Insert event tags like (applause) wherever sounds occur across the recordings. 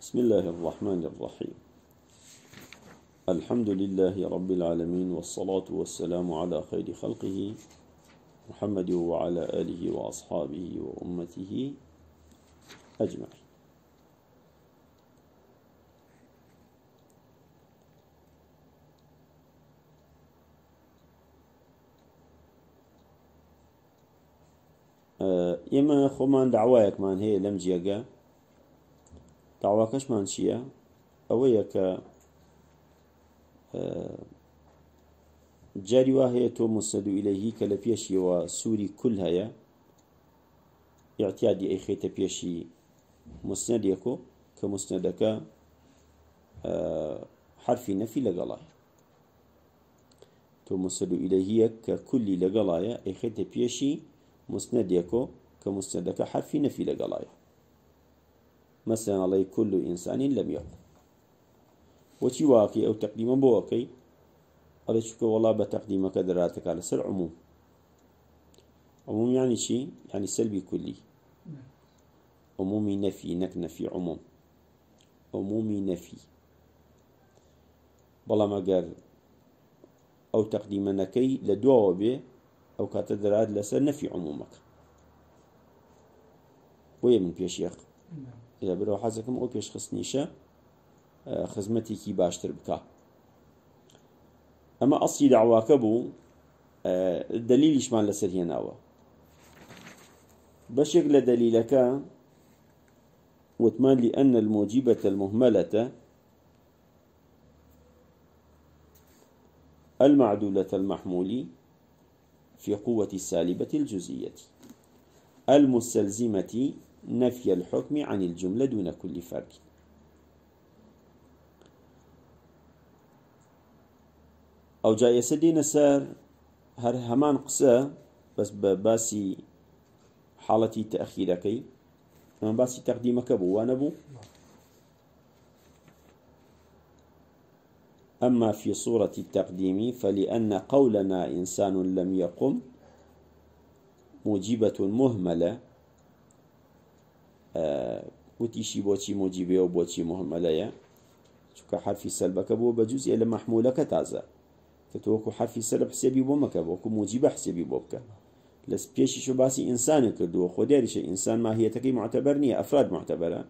بسم الله الرحمن الرحيم الحمد لله رب العالمين والصلاة والسلام على خير خلقه محمد وعلى آله وأصحابه وأمته أجمعين يما آه، خمان دعوائك من هي لمجيقا داواکەشمان چییە ئەوەیە کە جاری وا هەیە تۆ مستەدوئیلەهی کە لە پێشیەوە سووری کول هەیە یاعتیادی ئەیخێتە پێشی مستەدێکۆ کە مستەدەکە حرفی نەفی لەگەڵای تۆ مستەدوئیلەهیەک کە کولی لەگەڵایە ئەیخێتە پێشی مستەدێکۆ کە مستەدەکە حرفی نەفی لەگەڵایە مثلا الله كل إنسان لم يقم وشي واقي أو تقديم بواقي الله شكو والله بتقديم كدراتك على سر عموم عموم يعني شي يعني سلبي كلي عمومي نفي نك نفي عموم عمومي نفي بلا ما قال أو تقديم نكي لدوا به أو كاتدرات لسر نفي عمومك ويا من بيشيخ نعم. اذا برو حەزەکەم ئەو پێشخستنیشە آه، خزمەتێکی باشتر بکە ئەمە ئەسی الدليل بوو آه، دلیلیشمان لەسەر هێناوە بەشێک لە دلیلەکە وتمان لأن الموجبة المهملة المعدولة المحمول في قوة السالبة الجزئية المستلزمة نفي الحكم عن الجملة دون كل فرد أو جاء يسدين سەر هر همان قصة بس باسي حالتي حاڵەتی تەخیرەکەی من باسی تەقدیمەکە بوو أما في صورة التقديم فلأن قولنا إنسان لم يقم موجبة مهملة وتیشی بوتي مجیبێ و بۆچی محممەلەیە چکە حرفی سەلبەکە بۆ بەجوزیە لە مححمولەکە تازە کە تۆکو حرفی سەر حسێبی بۆ مەکە بۆکو مجیبە حسێبی بۆ بکە لە پێشیش و باسی ئینسانە کردووە خۆدیریشە ئینسان ماهیەتەکەی معتەبەر نییە ئەفراد معتەبەرە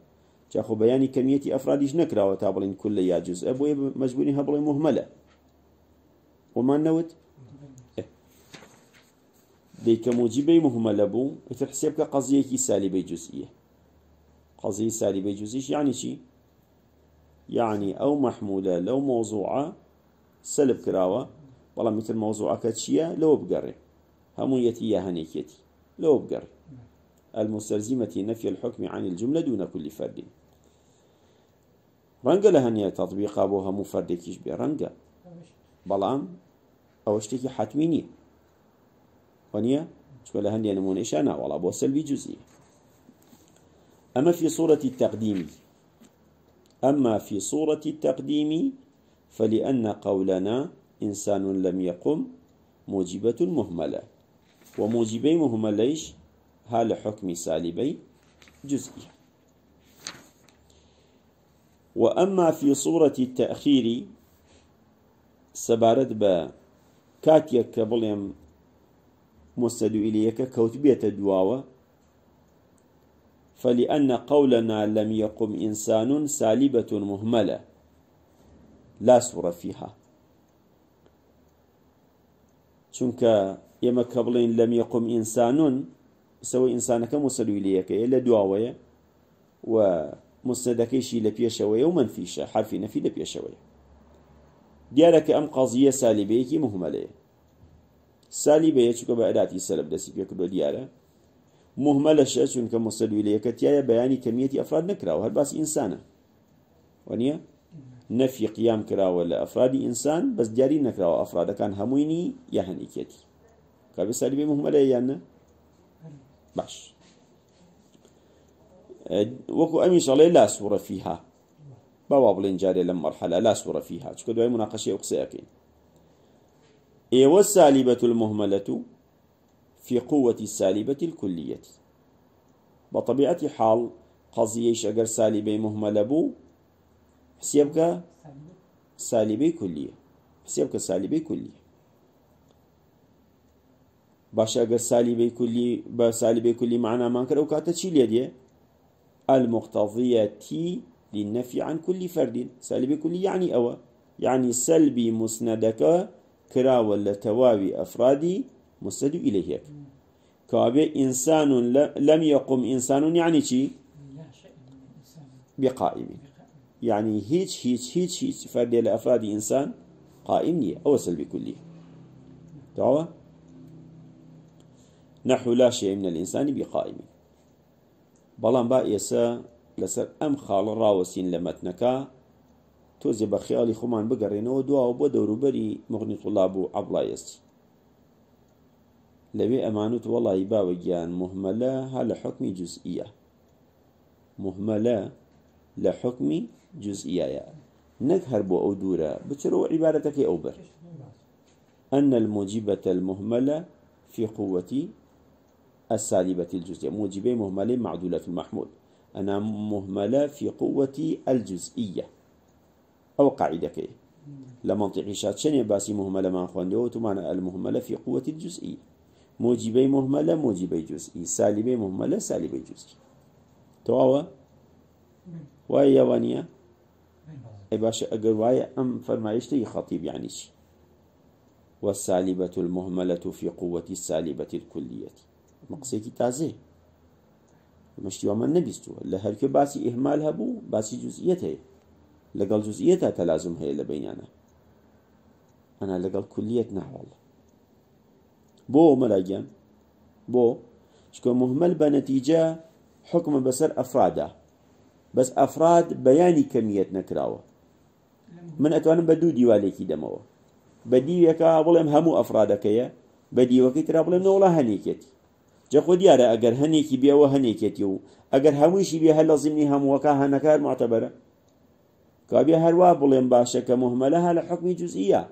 چاخۆ بەیانی کەمیەتی ئەفرادیش نەکراوە تا بڵین کل لە یاجز هبل بۆیە مەجبوری هەبڵی محمەلە ومان نەوت اه. دیکە مجیبەی محمەلە بوو حسێبکە قەزیەکی سالیبەی جزئیە قضية سالبة جزئيش يعني شي يعني أو محمولة لو موضوعة سلب كراوة بلا مثل موضوعة كتشية لو بقري يتي يا يتي لو بقري المستلزمة نفي الحكم عن الجملة دون كل فرد رنجة لهنية تطبيق أبوها مفردكيش برنجة أو اشتكي حتمينية ونية شكو لهنية أنا ولا بو سلبي جزئية أما في صورة التقديم أما في صورة التقديم فلأن قولنا إنسان لم يقم موجبة مهملة وموجبي مهمليش هال حكم سالبي جزئي وأما في صورة التأخير سبارد با كاتيك بليم مستدو إليك كوتبية دواوة فلأن قولنا لم يقم إنسان سالبة مهملة لا سورة فيها چونکە يما كبلين لم يقم إنسان سوى إنسانك ئینسانەکە مسەلووی لەیەکەیە لە دواوەیە و مستەدەکەیشی لە پێشەوەیە و ديارك أم نەفی لە پێشەوەیە دیارە کە ئەم قازیە سالیبەیەکی مهمەلەیە مهملة كمصدر كمستدويلية كتيا بياني كمية أفراد نكرا وهل بس إنسانة ونيا نفي قيام كرا ولا أفراد إنسان بس جاري نكرا وأفراد كان همويني يهن إكيتي كابس هل مهملة يانا باش وكو أمي شغلي لا سورة فيها بواب جاري لما مرحلة لا سورة فيها شكو دواي مناقشة أقصى أكين إيوة السالبة المهملة في قوة السالبة الكلية بطبيعة حال قضية شجر سالبه مهمله بو حسيبك سالبه كلية حسيبك سالبه كلية باش اگر سالبه كلي بسالبه كلي معنا ما كره وكاتا چي لديه المقتضية للنفي عن كل فرد سالبه كلي يعني او يعني سلبي مسندك كرا ولا تواوي افرادي مستد إليه هيك كابي إنسان لم يقم إنسان يعني شيء بقائم يعني هيج هيج هيج هيج فرد لأفراد إنسان قائم لي أو سلبي كلي تعوى نحو لا شيء من الإنسان بقائم بلان با إيسا لسر أم خال راوسين لمتنكا توزي بخيالي خمان بقرين ودوا وبدورو بري مغني طلاب عبلا يستي لبي امانوت والله باوە وجان مهمله ها حكم جزئيه مهمله لحكم جزئيه حکمی نكهر بو او بۆ ئەو عبارتك بچرەوە عیبارەتەکەی أن الموجبة المهملة في قوة السالبة الجزئية موجبة مهملة معدولة المحمول أنا مهملة في قوة الجزئية أو قاعدة كي شات شاتشني باسي مهملة ما خوان المهملة في قوة الجزئية موجبه مهمله موجبه جزئی سالبه مهمله سالبه جزئی تواوا وای یوانیه اي باشا اگر وای ام فرمایشته خطيب يعني شي والسالبة المهملة في قوة السالبة الكلية مقصيك تازه مشتي ومن نبيستو لهرك باسي إهمال هبو باسي جزئيته لقل جزئيتها تلازم هي لبينانا أنا لقل كلية نحو بۆ مەلاگەم بۆ چکە مهمل بە نەتیجە حکمە بەسەر ئەفرادا بەس ئەفراد بەیانی کەمیت نەکراوە من ئەتوانم بە دوو دیوالێکی دەمەوە بە دیوێکە بڵێم هەموو ئەفرادەکەیە بە دیوەکەی تررا بڵێم نەوەڵا هەنێکێتی جەخۆ دیارە ئەگەر هەنێکی بێەوە هەنێکێتی و ئەگەر هەموویشی بێ هە لە زیمنی هەمووەکە هەنەکار معتەبەرە کابێ هەروە بڵێم باشەکە مهمەلە هە لە حکمی جزئیە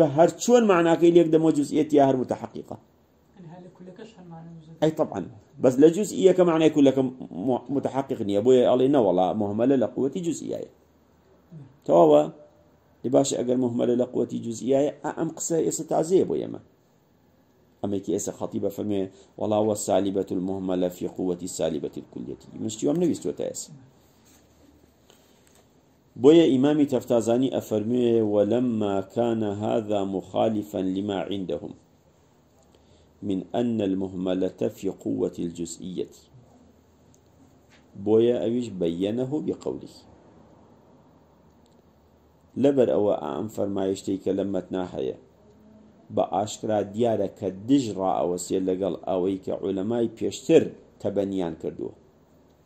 هر هەر چۆن معناکەی لێک دەمە جزئية يا هر متحقیقا أي طبعا بس لا جزئية كمعنى يكون لك متحقق نییە بويا ئەڵێ والله مهمله لە قوەتی جزئیایە توا لباش أقل مهملة لقوة جزئية قوەتی جزئیایە ئەم يا بويا ما أما ئێمە أميكي خطيبة فمي والله والسالبة المهملة في قوة السالبة الكلية مش يوم نبي استوتا بويا إمامي تفتازاني أفرمي ولما كان هذا مخالفا لما عندهم من أن المهملة في قوة الجزئية بويا أويش بينه بقوله لبر أو أعم يشتيك لما تناحيا بأشكرا ديارة كدجرة أوسي لقل أويك علماء بيشتر تبنيان كردوه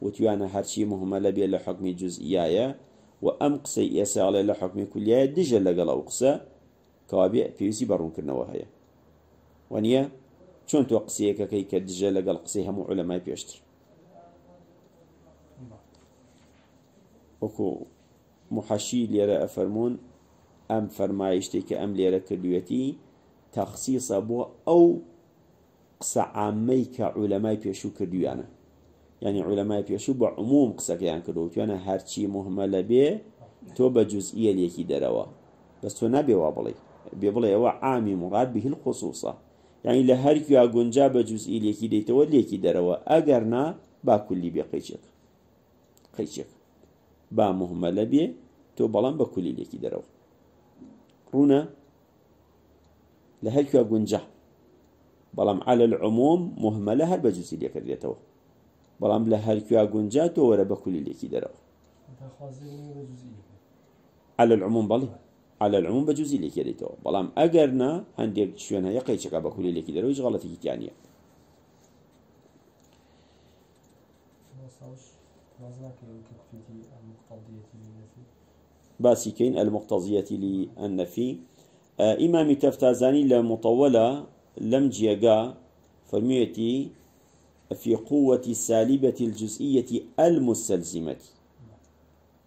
وتيانا هرشي مهملة بيلا حكم جزئية وأم قصي على لحكم كليا دجل لقل أو قصة كوابع بيوسي برون كرنوا هيا ونيا چون تو قسيكا كي كدجل لقل قصي مو علماء بيشتر وكو محشي ليرا أفرمون أم فرمايشتي كأم ليرا كدويتي تخصيص بو أو قصة عامي كعلماء بيشو كردويانا ینی عولەمای پێشوو بە عموم قسەکەیان کرد و توێنە هەرچی مهمە لە بێ تۆ بە جزئیە لێکی دەرەوە بەس تۆ نابێوا بڵێ بێ بڵێ ئەوە عامی مراد بهیل خصوصە یعنی لە هەرکویا گونجا بە جزئی لێکی دەیتەوە لێکی دەرەوە ئەگەر نا با کولی بێ قەیچێک قەیچێک با مهمە لە بێ تۆ بەڵام بە کولی لێکی دەرەوە ڕوونە لە هەرکویا گونجە بەڵام على العموم مهمە لە هەر بە جزئی لێکردێتەوە بەڵام لە هەرکویا گونجاتۆ وەرە بە کولیلێکی دەرەوە على العموم بەڵی على العموم بە جوزی لێکی دەیتەوە بەڵام ئەگەر نا هەندێک شوێنە یەقی چەکە بە کولیلێکی دەرەوەی غڵەتی تیانە باسی کەین المقتەزیەتی لی ئەنەفی ئیمامی تەفتازانی لە متەوەلە لەم جێگا فەرمیەتی في قوة السالبة الجزئية المستلزمة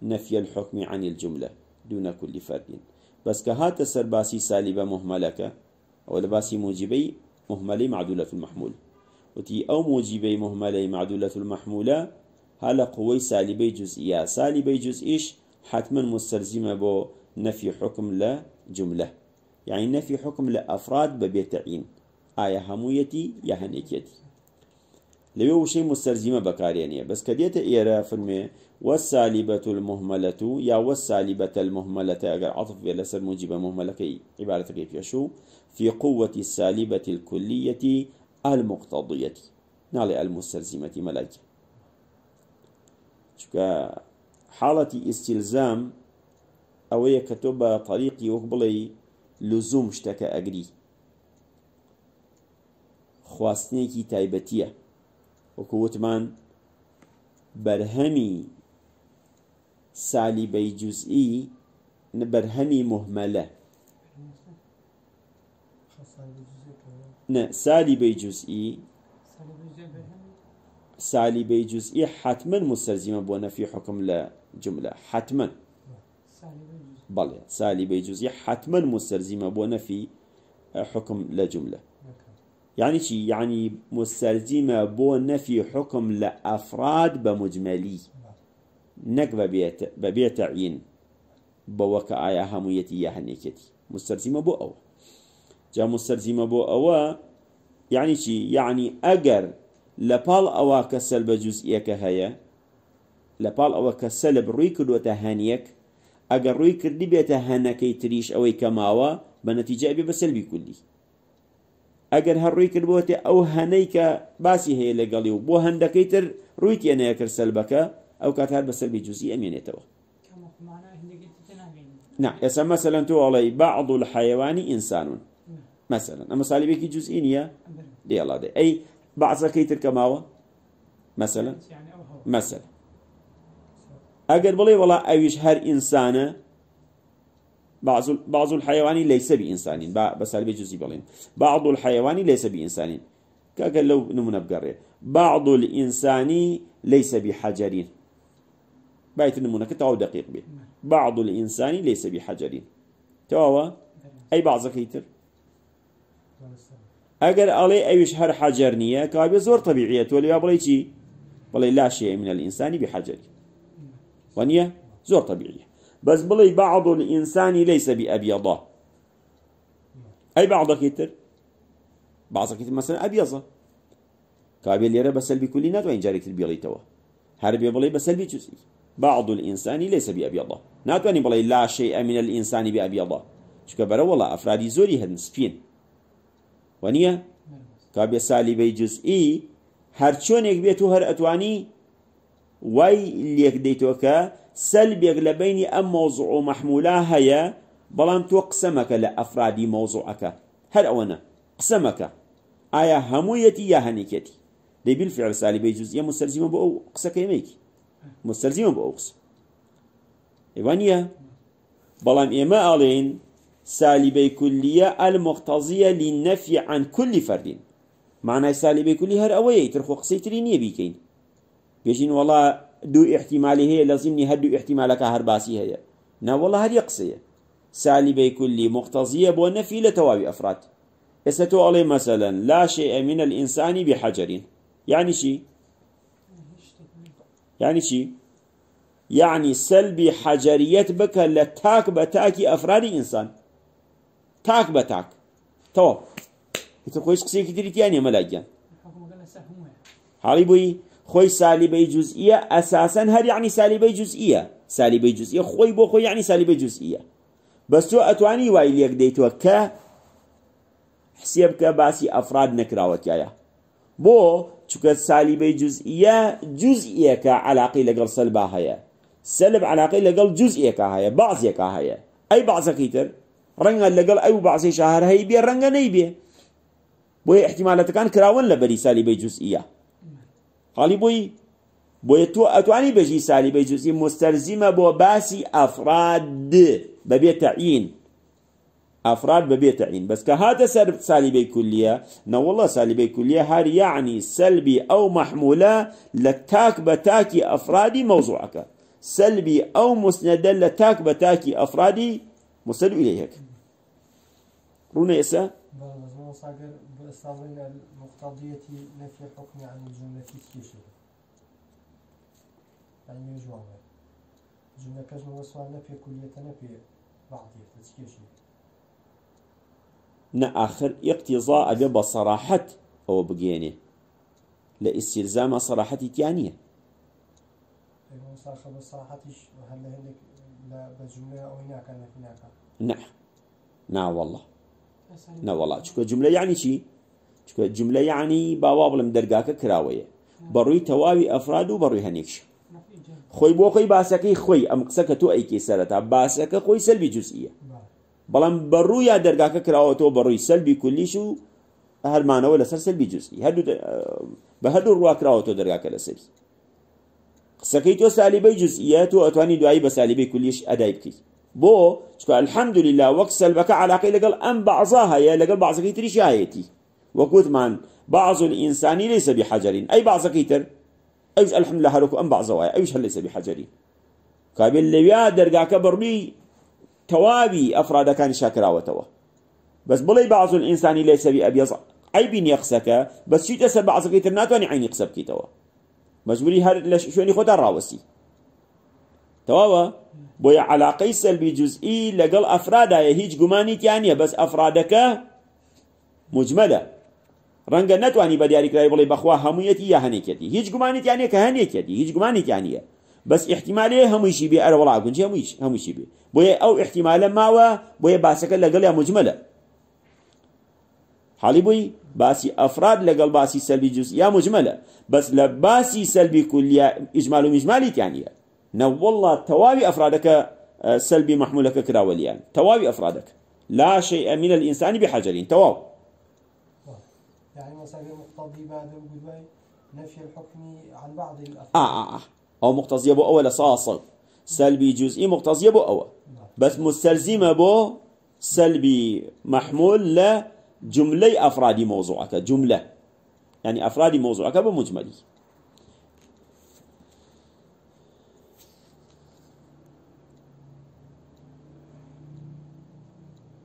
نفي الحكم عن الجملة دون كل فرد بس كهات سرباسي سالبة مهملك أو لباسي موجبي مهملي معدولة المحمول وتي أو موجبي مهملي معدولة المحمولة هلا قوي سالبي جزئية سالبي جزئيش حتما مستلزمة بو نفي حكم لا جملة يعني نفي حكم لأفراد ببيتعين آية همويتي يا لەوێ وشەی مستەرزیمە بەکارێنیە بەس کە دێتە ئێرە فرمێ وەسالیبەت المهمەلەت و یا وەسالیبەت المهمەلەتە ئەگەر عطف بێ لەسەر موجبە مهمەلەکەی عیبارەتەکەی پێشوو في قوة السالبة الكلية المقتضية نالي المستلزمة ملاك چکە حاڵەتی استلزام أو کە تۆ بە تاریقی وەک بڵێ لزوم شتەکە ئەگری خواستنێکی تایبەتیە وەکووتمان بەرهەمی سالیبەی جزئی بەرهەمی مهمەلە سالیبەی جزئی سالیبەی جزئی حتمما مستەرزیمە بۆ نەفی حکم لە جملە حتمما بەڵێ سالیبەی جزئی حتما مستەرزیمە بۆ نەفی حکم لە جملە يعني شي يعني مستلزمة بو نفي حكم لأفراد بمجملي نك ببيت ببيت عين بوك آية هميتي هنيكتي مستلزمة بو أو جا مستلزمة بو أو يعني شي يعني أجر لبال أو كسل بجزئيك هيا لبال أو كسل بروي كدو تهانيك أجر روي كردي بيتهانكي تريش أوي كماوا بنتيجة بسلبي كلي اگر هر روی کرد بۆتێ او هەنەی کە باسی هی لگالیو بو بۆ هەندەکەی تر ڕووی تێنەیە کرد سەلبەکە او کات هەر بە سەلبی جوزی ئەمێنێتەوە نه ئێستا مثلا تو علی بعض الحیوانی انسانون مثلا اما سالی بکی ئەمە سالیبێکی دیالا نییە ای ئەی بەعزەکەی تر ماوە مثلا مثلا اگر بڵێ وڵا ئەویش هر انسانه بعض بعض الحيوان ليس بإنسان بسالب جزئي بلين بعض الحيوان ليس بإنسان كأقل لو نمنا بقرية بعض الإنسان ليس بحجرين بايت نمونا كتاو دقيق به بعض الإنسان ليس بحجرين تواوا أي بعض كيتر ئەگەر ألي ئەویش هەر حجرنية كابي زور طبيعية تولي تۆ لێ بڵێ لا شيء من الإنسان بحجر وانيا زور طبيعية بس بلي بعض الإنسان ليس بأبيضة أي بعض كتر بعض كتر مثلا أبيضة كابل يرى بسلبي كل نات وإن جاري كتر بيليتوا هربي بلي بسلبي جزئي بعض الإنسان ليس بأبيضة ناتواني بلي لا شيء من الإنسان بأبيضة شكا برا والله أفرادي زوري هدن سبين ونيا كابل بي جزئي هر چۆنێک بێت هر أتواني وي وای لێک سلبيك لبين أم موضوع محمولا هيا بلان توقسمك لأفراد موضوعك هل أولا قسمك آيا همويتي يا هنيكتي دي بالفعل سالي بيجوز يا مستلزمة بأو قسك يميك مستلزمة بأو قس إيوان يا بلان إما ألين سالي بيكلية المقتضية للنفي عن كل فرد معنى سالي بيكلية هر أولا يترخو قسيتري نيبي بيجين والله دو احتمالي هي لازمني هدو احتمالك هرباسي هي نا والله يقصي سالي سالبي كلي مقتضية بو نفي لتواوي أفراد استو علي مثلا لا شيء من الإنسان بحجر يعني شي يعني شي يعني سلبي حجرية بك لتاك بتاكي أفراد إنسان تاك بتاك تو هتقولش قصية كتير تياني ملاجان حالي بوي خۆی سالیبەی جزئیە ئەساسەن هەر یعنی سالیبەی جزئیە سالیبەی جزئیە خۆی بۆ خۆی یعنی سالیبەی جزئیە بس تۆ ئەتوانی وای لێک دەیتوە کە حسێ بکە باسی ئەفراد نەکراوەتیایە بۆ چکە سالیبەی جزئیە جزئیەکە علاقی لەگەڵ سەلبا هەیە سەلب علاقی لەگەڵ جزئیەکە بعضية بازێکە هەیە ئەی بازەکەی تر ڕەنگە لەگەڵ ئەو بازەی شاهر هەیە بێ ڕەنگە نەی بێ بۆیە احتیمالەتەکان کراون لە حالی بوی بوی تو اتوانی بجی سالی بجی جوزی مسترزیم با باسی ئەفراد افراد عین ئەفراد بەبێتە عین بەسکە هاتە سەر سالیبەی کولیە نەوەڵە سالیبەی سالی بی کلیه هر یعنی سلبی او محموله لتاک بتاکی افرادی موضوع سەلبی سلبی او مسنده لتاک بتاکی افرادی ئەفرادی مستەد ئیلەیەک رونه ایسا؟ الصغيرة المقتضية نفي حكم عن الجملة التيشير يعني جوانا الجملة كجن وصوى نفي كلية نفي بعضية تتيشير نا آخر اقتضاء ببا صراحة أو بجيني لاستلزام صراحة تيانية صراحة بصراحتش هل هندك لا بجملة أو هناك أنا هناك نعم نعم والله نعم والله شكو جملة يعني شي چکە جملە یعنی باوا بڵم دەرگاکە کراوەیە بەڕووی تەواوی ئەفراد و بەڕووی هەنێکش خۆی بۆ خۆی باسەکەی خۆی ئەم قسە کە تۆ ئەیکی سەرەتا باسەکە خۆی سەلبی جوزئیە بەڵام بەڕووی یا دەرگاکە کراوەتەوە بەڕووی سەلبی کولیش و هەرمانەوە لەسەر سەلبی جوزئی هەردوو بە هەردوو ڕواکراوەتەوە دەرگاکە لە سەری قسەکەی تۆ سالیبەی جزئیە تۆ ئەتوانی دوایی بە سالیبەی کولیش ئەدای بکەیت بۆ چکە الحەمدلله وەک سەلبەکە علاقەی لەگەڵ ئەم بەعزا هەیە لەگەڵ بەعزەکەی تریشایەتی وقوتمان بعض الإنسان ليس بحجر أي بعض كيتر أيش الحمد لله هلوكو أم بعض وايا أيش هل ليس بحجر كابل لويا كبر بي توابي أفراد كان شاكرا وتوا بس بلي بعض الإنسان ليس بأبيض بين يقسك بس شيء تسر بعض كيتر ناتواني يعني عين يقسب كيتوا مجبوري هل أني يعني خدا راوسي تواوا بۆیە علاقەی سلبي جزئي لقل أفراد هيج گومانی يعني بس أفرادك مجملة ڕەنگە ناتوانانی بە دیاریکراایی بڵێ بەخوا هەمویەتی یا هەنێکێتی هیچ گومانیتیانێک کە هەنێکێتی هیچ گومانیتیانە بەس احتیمالێ هەموویشی بێ ئەرەوەڵا گونج هەموویش هەمووشی بێ بۆیە ئەو احتیمالە ماوە بۆیە باسەکە لەگەڵ یا مجمەلە حالی بووی باسی ئەفراد لەگەڵ باسی سەلبی جوس یا مجمەلە بەس لە باسی سەلبی کولیە ئیجمال و میژمالیتیانە نەوەڵڵا تەواوی ئەفرادەکە اه، سەلبی محمولەکە کراوەلیان تەواوی ئەفرادەکە لا شيء من الإنسان بحجر تواو يعني مثلا مقتضي بهذا الجزء نفي الحكم عن بعض الأفعال آه،, آه آه أو مقتضية بو أول صاصل سلبي جزئي مقتضية بو أول نعم. بس مستلزمة بو سلبي محمول لا جملة أفراد موضوعك جملة يعني أفراد موضوعك بمجملي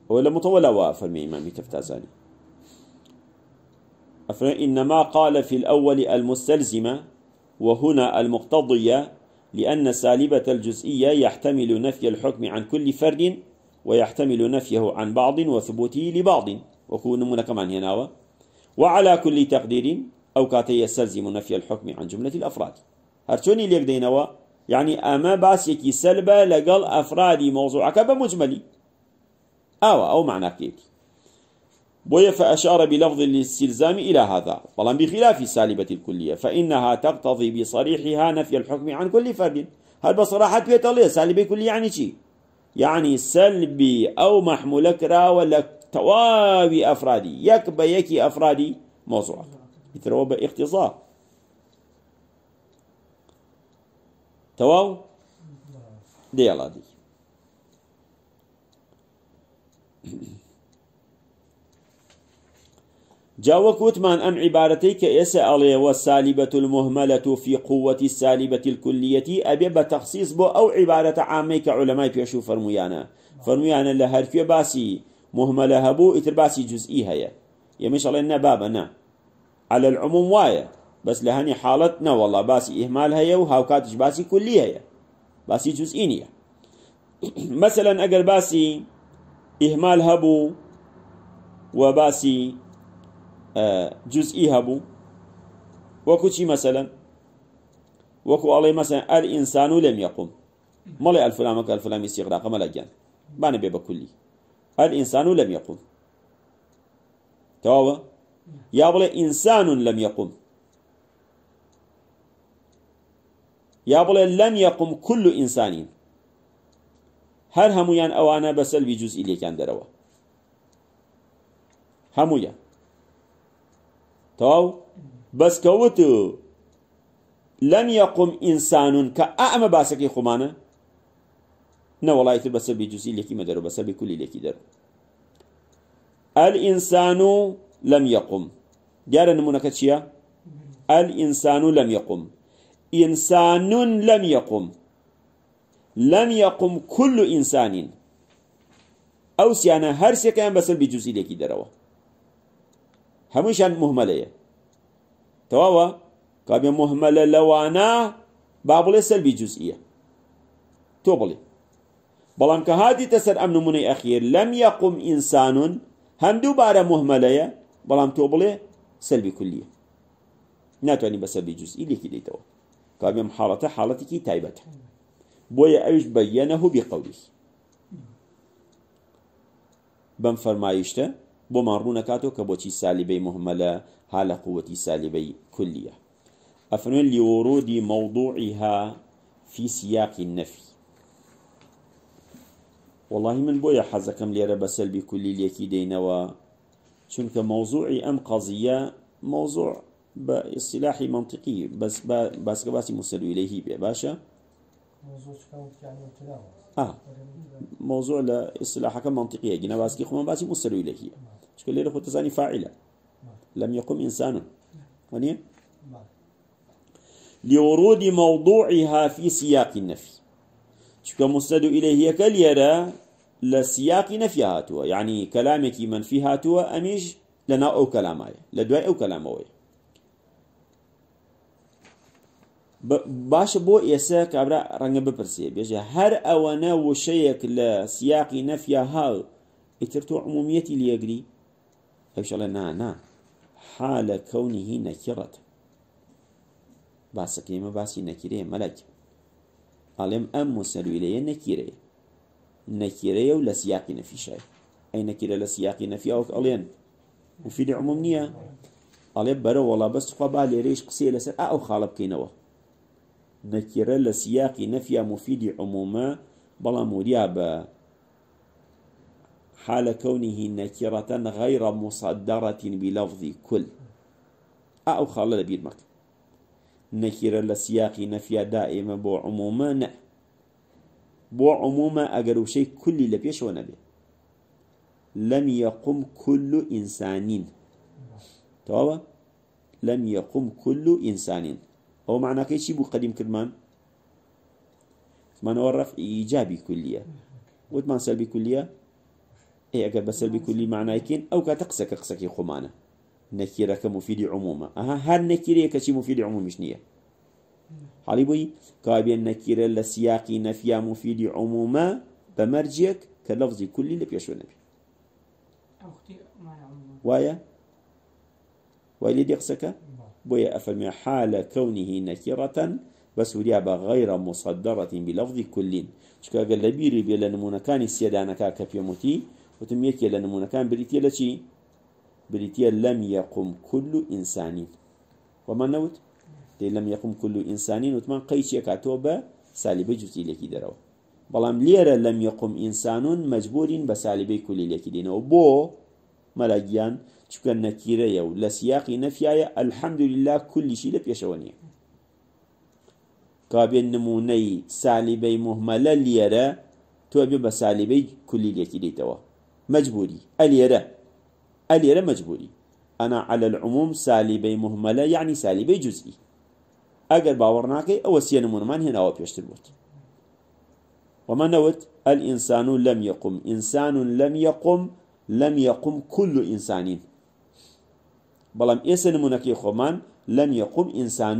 ولا مطولة وافر من بتفتازاني. كفتازاني إنما قال في الأول المستلزمة وهنا المقتضية لأن سالبة الجزئية يحتمل نفي الحكم عن كل فرد ويحتمل نفيه عن بعض وثبوته لبعض وكون نمونا كمان هنا وعلى كل تقدير أو كاتي يستلزم نفي الحكم عن جملة الأفراد هرتوني ليك دينوا يعني أما باسيكي سلبة لقل أفراد موضوعك بمجملي أو أو معنى كيتي بويا فأشار بلفظ الاستلزام إلى هذا طبعا بخلاف سالبة الكلية فإنها تقتضي بصريحها نفي الحكم عن كل فرد هل بصراحة بيتالية سالبة الكلية يعني شيء يعني سلبي أو محمولك كرا ولا توابي أفرادي يك بيكي أفرادي موضوع يتروى باختصار تواو ديالا دي جاو وتمان أم عبارتيك يسأل ئێسە ئەڵێوە المهملة في قوة السالبة الكلية أبي بتخصيص بو أو عبارة بۆ ئەو بيشو فرميانا فرميانا علەمای في باسي مهملة هبو إترباسي جزئي هيا مهمەلە هەبوو ئیتر باسی على العموم وايا بس لهاني حالتنا والله باسي إهمال هيا وهاوكاتش باسي كلية باسی باسي هەیە (clears throat) مثلا جزئی نییە مثلەن ئەگەر باسی آه، جزئي هبو وكو شي مثلا وكو علي مثلا الإنسان لم يقم الفلام وكو الفلام استغراق ملجان بان بيبا كلي الإنسان لم يقم تواوا يا بلي إنسان لم يقم يا بلي لم يقم كل إنسان هل هميان أوانا بسلبي جزئي لكان دروا هميان تو بس كوتو لن يقم إنسان كأعمى باسكي خمانه نا والله يتر بس بجوزي لكي لکی مدر بسر بی در الانسان لم يقم جارة نمونة كتشيا الانسان لم يقم انسان لم يقم لم يقم كل انسان او سيانا هر سیکن بس بی لكي دروا همشان مهمله تواوا كابي مهمله لوانا بابل سلبي جزئيه توبلي بلان كهادي تسر امن مني اخير لم يقم انسان هم دوباره مهمله بلان توبلي سلبي كليه ناتواني بسلبي جزئي لكي ديتوا كابي محارته حالتك تايبتها بويا أيش بينه بقوله بم فرمايشته بو مارون كاتو كبوتي سالبي مهملة حال قوتي سالبي كلية أفنون لورود موضوعها في سياق النفي والله من بويا حزكم ليرى بسلبي كل اللي يكيدين و شنك موضوعي أم قضية موضوع باصطلاح منطقي بس باسك باسي مسلو إليه بيا باشا موضوع شكاوك يعني ابتداء آه موضوع لإصلاح كم منطقية جينا باسكي خمان باسي مستلو هي شكل اللي خود تزاني فاعلة لم يقم إنسان ونيا لورود موضوعها في سياق النفي شكل مستلو إليه كاليرا لسياق نفيها هاتوا يعني كلامك من فيها هاتوا أميج لنا أو كلامايا لدواء أو كلامايا باش بو يساك عبر رنگ ببرسي بيجا هر اوانا وشيك لسياق نفيا هاو اترتو عموميتي ليقري ايش الله نا نا حال كونه نكرت باسك لما باسي نكيري ملك علم ام مسلو اليه نكيري نكيري ولا سياق نفي شاي اي نكيري لسياق نفي اوك كالين وفي العمومية عليه برو والله بس قبال ريش قسيه لسر او خالب كينوه نكره لسياق نفي مفيد عموما بلا مريابا حال كونه نكرة غير مصدرة بلفظ كل أو خلال بيرمك نكرة لسياق نفي دائما بو عموما نع بو عموما أقرب شيء كل لبيش ونبي لم يقم كل إنسانين طبعا لم يقم كل إنسانين هو معناك إيش يبو قديم كرمان كمان هو الرفع إيجابي كلية وتمان سلبي كلية إيه أكبر سلبي كلية معناه كين أو كتقسك كي خمانة نكيرة كمفيد عموما أها هر نكيرة كشي مفيد عموم مش نية حالي بوي كابي النكيرة لسياقي نفيا مفيد عموما بمرجيك كلفظ كلي اللي بيشو نبي ويا وايلي دي قسكه بويا أفرمي حال كونه نكرة بس وليابا غير مصدرة بلفظ كل شكا قال لبيري بي لنمونكان السيدانكا كبيموتي وتميكي لنمونكان بريتيا لشي بريتيا لم يقم كل إنساني وما نوت دي لم يقم كل إنسان وتمان قيشي كاتوبة سالبة جزئي لكي درو بلام ليرة لم يقم إنسان مجبور بسالبة كل لكي دينا بو مەلاگیان چکە نەکیرەیە و لە سیاقی نەفیایە ئەلحەمدوللا کولیشی لە پێشەوەنیە کابێن نمونەی سالیبەی مهمەلە لێرە تۆ بێ بە سالیبەی کولیلێکی دیتەوە مجبوري اليرا اليرا مجبوري انا على العموم سالیبەی مهمەلە يعني سالیبەی جزئي ئەگەر باورناكي أو ئەوە سێ هنا أو بيشت بوت وما نوت الإنسان لم يقم إنسان لم يقم لم يقم كل إنسان بلام إسن منكي خمان لم يقم إنسان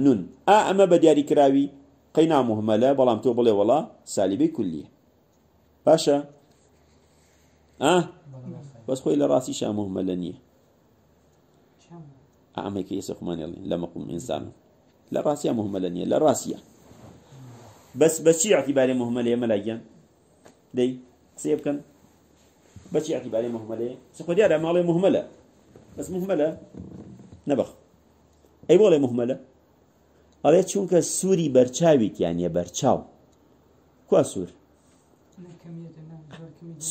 آه، أما بدياري كراوي قينا مهملة بلام تو بلي ولا سالبي كلية باشا أه بس خوي لراسي شا مهملة نية آه، أما كي إسن خمان يلي لم يقم إنسان لراسيا مهملة نية لراسيا بس بس شي اعتباري مهملة يا ملايين دي سيبكن كان بس اعتباري مهمله سخدي على مالي مهمله بس مهمله نبخ اي بوله مهمله على چونك سوري برچاويت يعني برچاو كو سور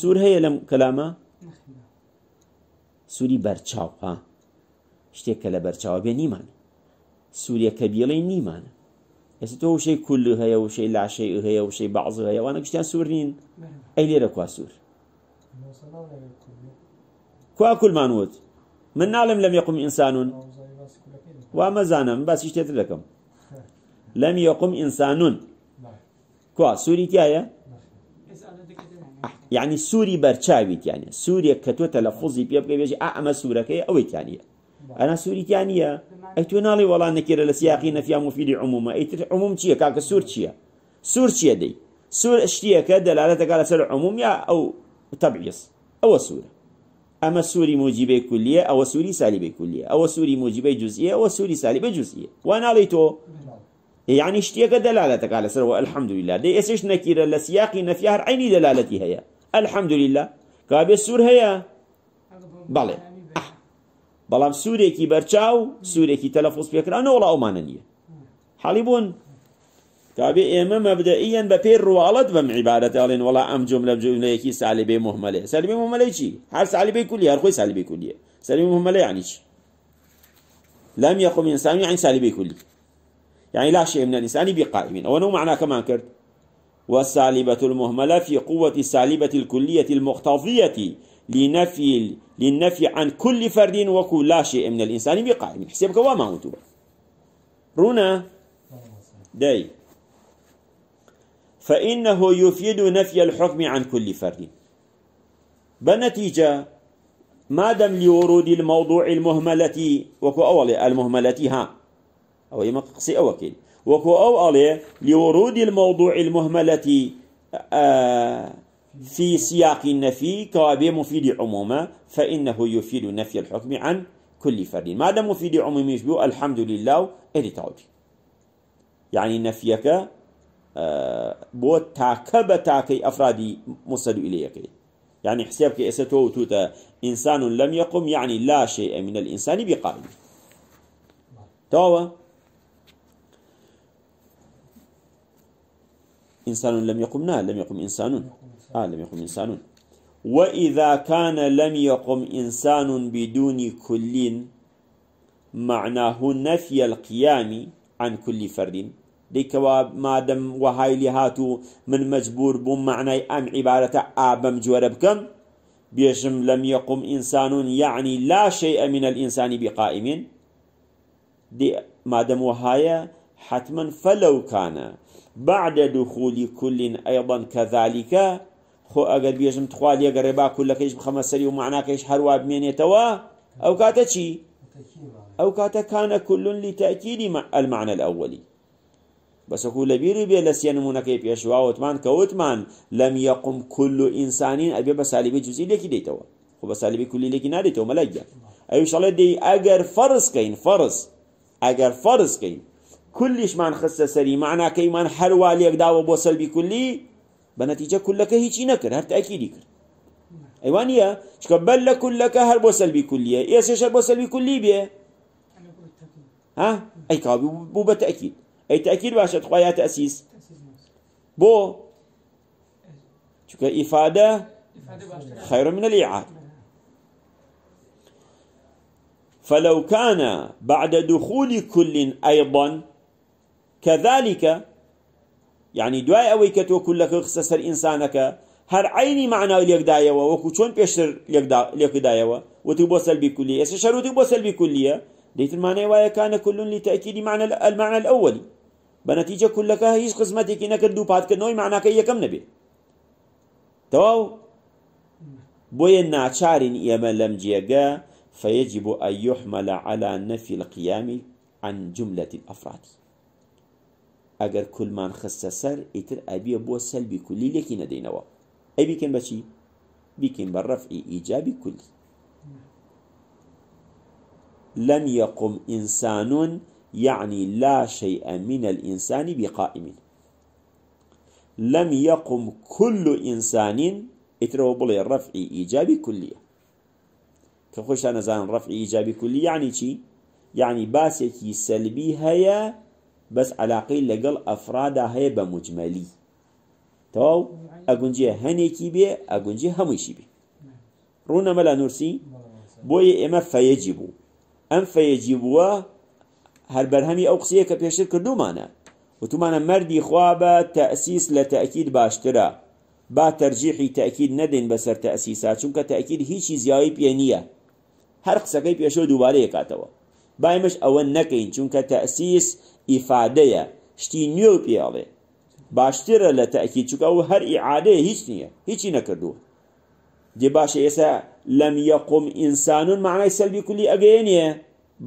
سور هي لم كلامه سوري بەرچاو ها شتێککە لە بەرچاو بێ نیمان سووریا کە بیڵی نیمانە ئێستا شيء كله کول وشيء لا شيء هەیە وشيء بەعز هەیەوانە وانا سوور سورين اي ليرا کوا سوور کوا کولمانوت من ناڵم لەم یقم ئینسانون وا مەزانم باسی شتێتر دەکەم لەم یقم ئینسانون کوا سووری تایە یعنی سووری بەرچاویت یانە سوورێک کە تۆ تەلەخۆزی پێ بکە بێژی ئەمە سوورەکەی ئەوەی تیانە ئەنا سووریتیان نیە ئەی تۆ ناڵی وەڵان نەکرە لە سیاقی نەفیا مفیری عمومە ئەیتر عموم چییە کاکە سوور چییە سوور چیە دەی سوور شتیەکە دەلالەتەکە لەسەر عموم یا ئەو تەبیس أو سورة أما سوري موجبة كلية أو سوري سالبة كلية أو سوري موجبة جزئية أو سوري سالبة جزئية وأنا ليتو يعني اشتيك دلالتك على سر الحمد لله دي اسش نكير لسياق نفيها عيني دلالتي هي الحمد لله كاب السور هي بلى بلى سوري كي برشاو سوري كي تلفظ بيكرا أنا ولا أمانا نية حالي بون کابێ إما مبدئيا بە پێی ڕواڵەت عبادة عیبارەت أم جملة جملة كي سالب مهملة سالب مهملة مهمەلەی هل سالب سالیبێ کولی هەر خۆی سالیبێ کولیە سەلیبێ مهملة يعني چی لم يقم انسان يعني سالبي كلية يعني لا شيء من الانسان بقائم ونو معنى كمان كرت والسالبة المهملة في قوة السالبة الكلية المقتضية لنفي للنفي عن كل فرد وكل لا شيء من الإنسان بقائم حسبك وما هو رونا داي فإنه يفيد نفي الحكم عن كل فرد بنتيجة ما دام لورود الموضوع المهملة وكو أولي المهملة ها أو يما قصي أوكين وكو أولي لورود الموضوع المهملة آه، في سياق النفي كوابي مفيد عموما فإنه يفيد نفي الحكم عن كل فرد ما دام مفيد عمومي الحمد لله إلي تعود يعني نفيك بۆ تاکە بە تاکەی ئەفرادی مسەد ئیلەکەی يعني حساب كي اسيتو توتا انسان لم يقم يعني لا شيء من الانسان بقائم توا انسان لم يقم لا لم يقم انسان اه لم يقم انسان واذا كان لم يقم انسان بدون كل معناه نفي القيام عن كل فرد دیکەوە مادەم وهاي هاتو من مجبور بوم معناي أم عبارة آبم جوربكم بيشم لم يقم إنسان يعني لا شيء من الإنسان بقائم دي مادەم وهاي حتما فلو كان بعد دخول كل أيضا كذلك خۆ ئەگەر بێژم تخوا كل كيش بخمس سري ومعنى كيش معناکەیش هەروە من يتوا کاتە چی؟ أو کاتە كان كل لتأكيد المعنى الأولي بس هو لبيرو بيا لسيان منك يبي شو أوتمان آه، كأوتمان لم يقم كل إنسانين أبي بس على بيت جزء لك ديته هو بس على بيت كل لك نادي تو ملاجأ أي شاء الله أجر فرز كين فرز أجر فرز كين كلش من خص سري معنا كي من حروا لي أقدام وبوصل بكلي بنتيجة كلك هي شيء نكر هرت أكيد يكر أيوانيا شك بل كلك هر بوصل بكلية إيه سيشر بوصل بكلية بيه ها أي كابي بو بتأكيد اي تاكيد باش باشا يا تاسيس بو شكا إفادة خير من الإعادة فلو كان بعد دخول كل أيضا كذلك يعني دواي أويك تو كل خسر إنسانك هر عيني معنى ليك دايوة وكو چون بيشتر ليك دايوة وتبو بكليه كلية إيش شروط تبو سلبي ديت المعنى وايا كان كل لتأكيد معنى المعنى الأولي بنتيجة كلها هيش قسمتك نكردو بات كنوي كي يكم نبي تواو بوي ناچار يما لم جيغا فيجب أن يحمل على نفي القيام عن جملة الأفراد اگر كل من خص سر اتر ابي بو سلبي كلي لكن ندينوا اي بيكن بشي بيكن بالرفع ايجابي كلي لم يقم انسان يعني لا شيء من الإنسان بقائم لم يقم كل إنسان اترو بلي رفع إيجابي كلية كخوش أنا زان رفع إيجابي كلية يعني چي يعني باسكي سلبي هيا بس قيل لقل أفراد هيا بمجملي تو نعم. أقنجي هنيكي بي أقنجي هميشي بي نعم. رونا ملا نرسي نعم. بوي إما فيجبو أم فيجبوه هەر بەرهەمی ئەو قسیە کە پێشتر کردومانە وتمانە مەردی خوا بە تەسیس لە تەکید باشترە با تەرجیحی تەکید نەدەین بەسەر تەسیسا چونکە تەکید هیچی زیایی پێ نییە هەر قسەکەی پێشەوە دووبارە یکاتەوە بایمەش ئەوە نەکەین چونکە تەسیس ئیفادەیە شتی نوێ پیاڵێ باشترە لە تەکی چکە و هەر ئیعادەیە هیچ نییە هیچی نەکردووە دێ باشە ئێسا لەم یەقم ئینسانون معنای سەلبی کولی ئەگەێنە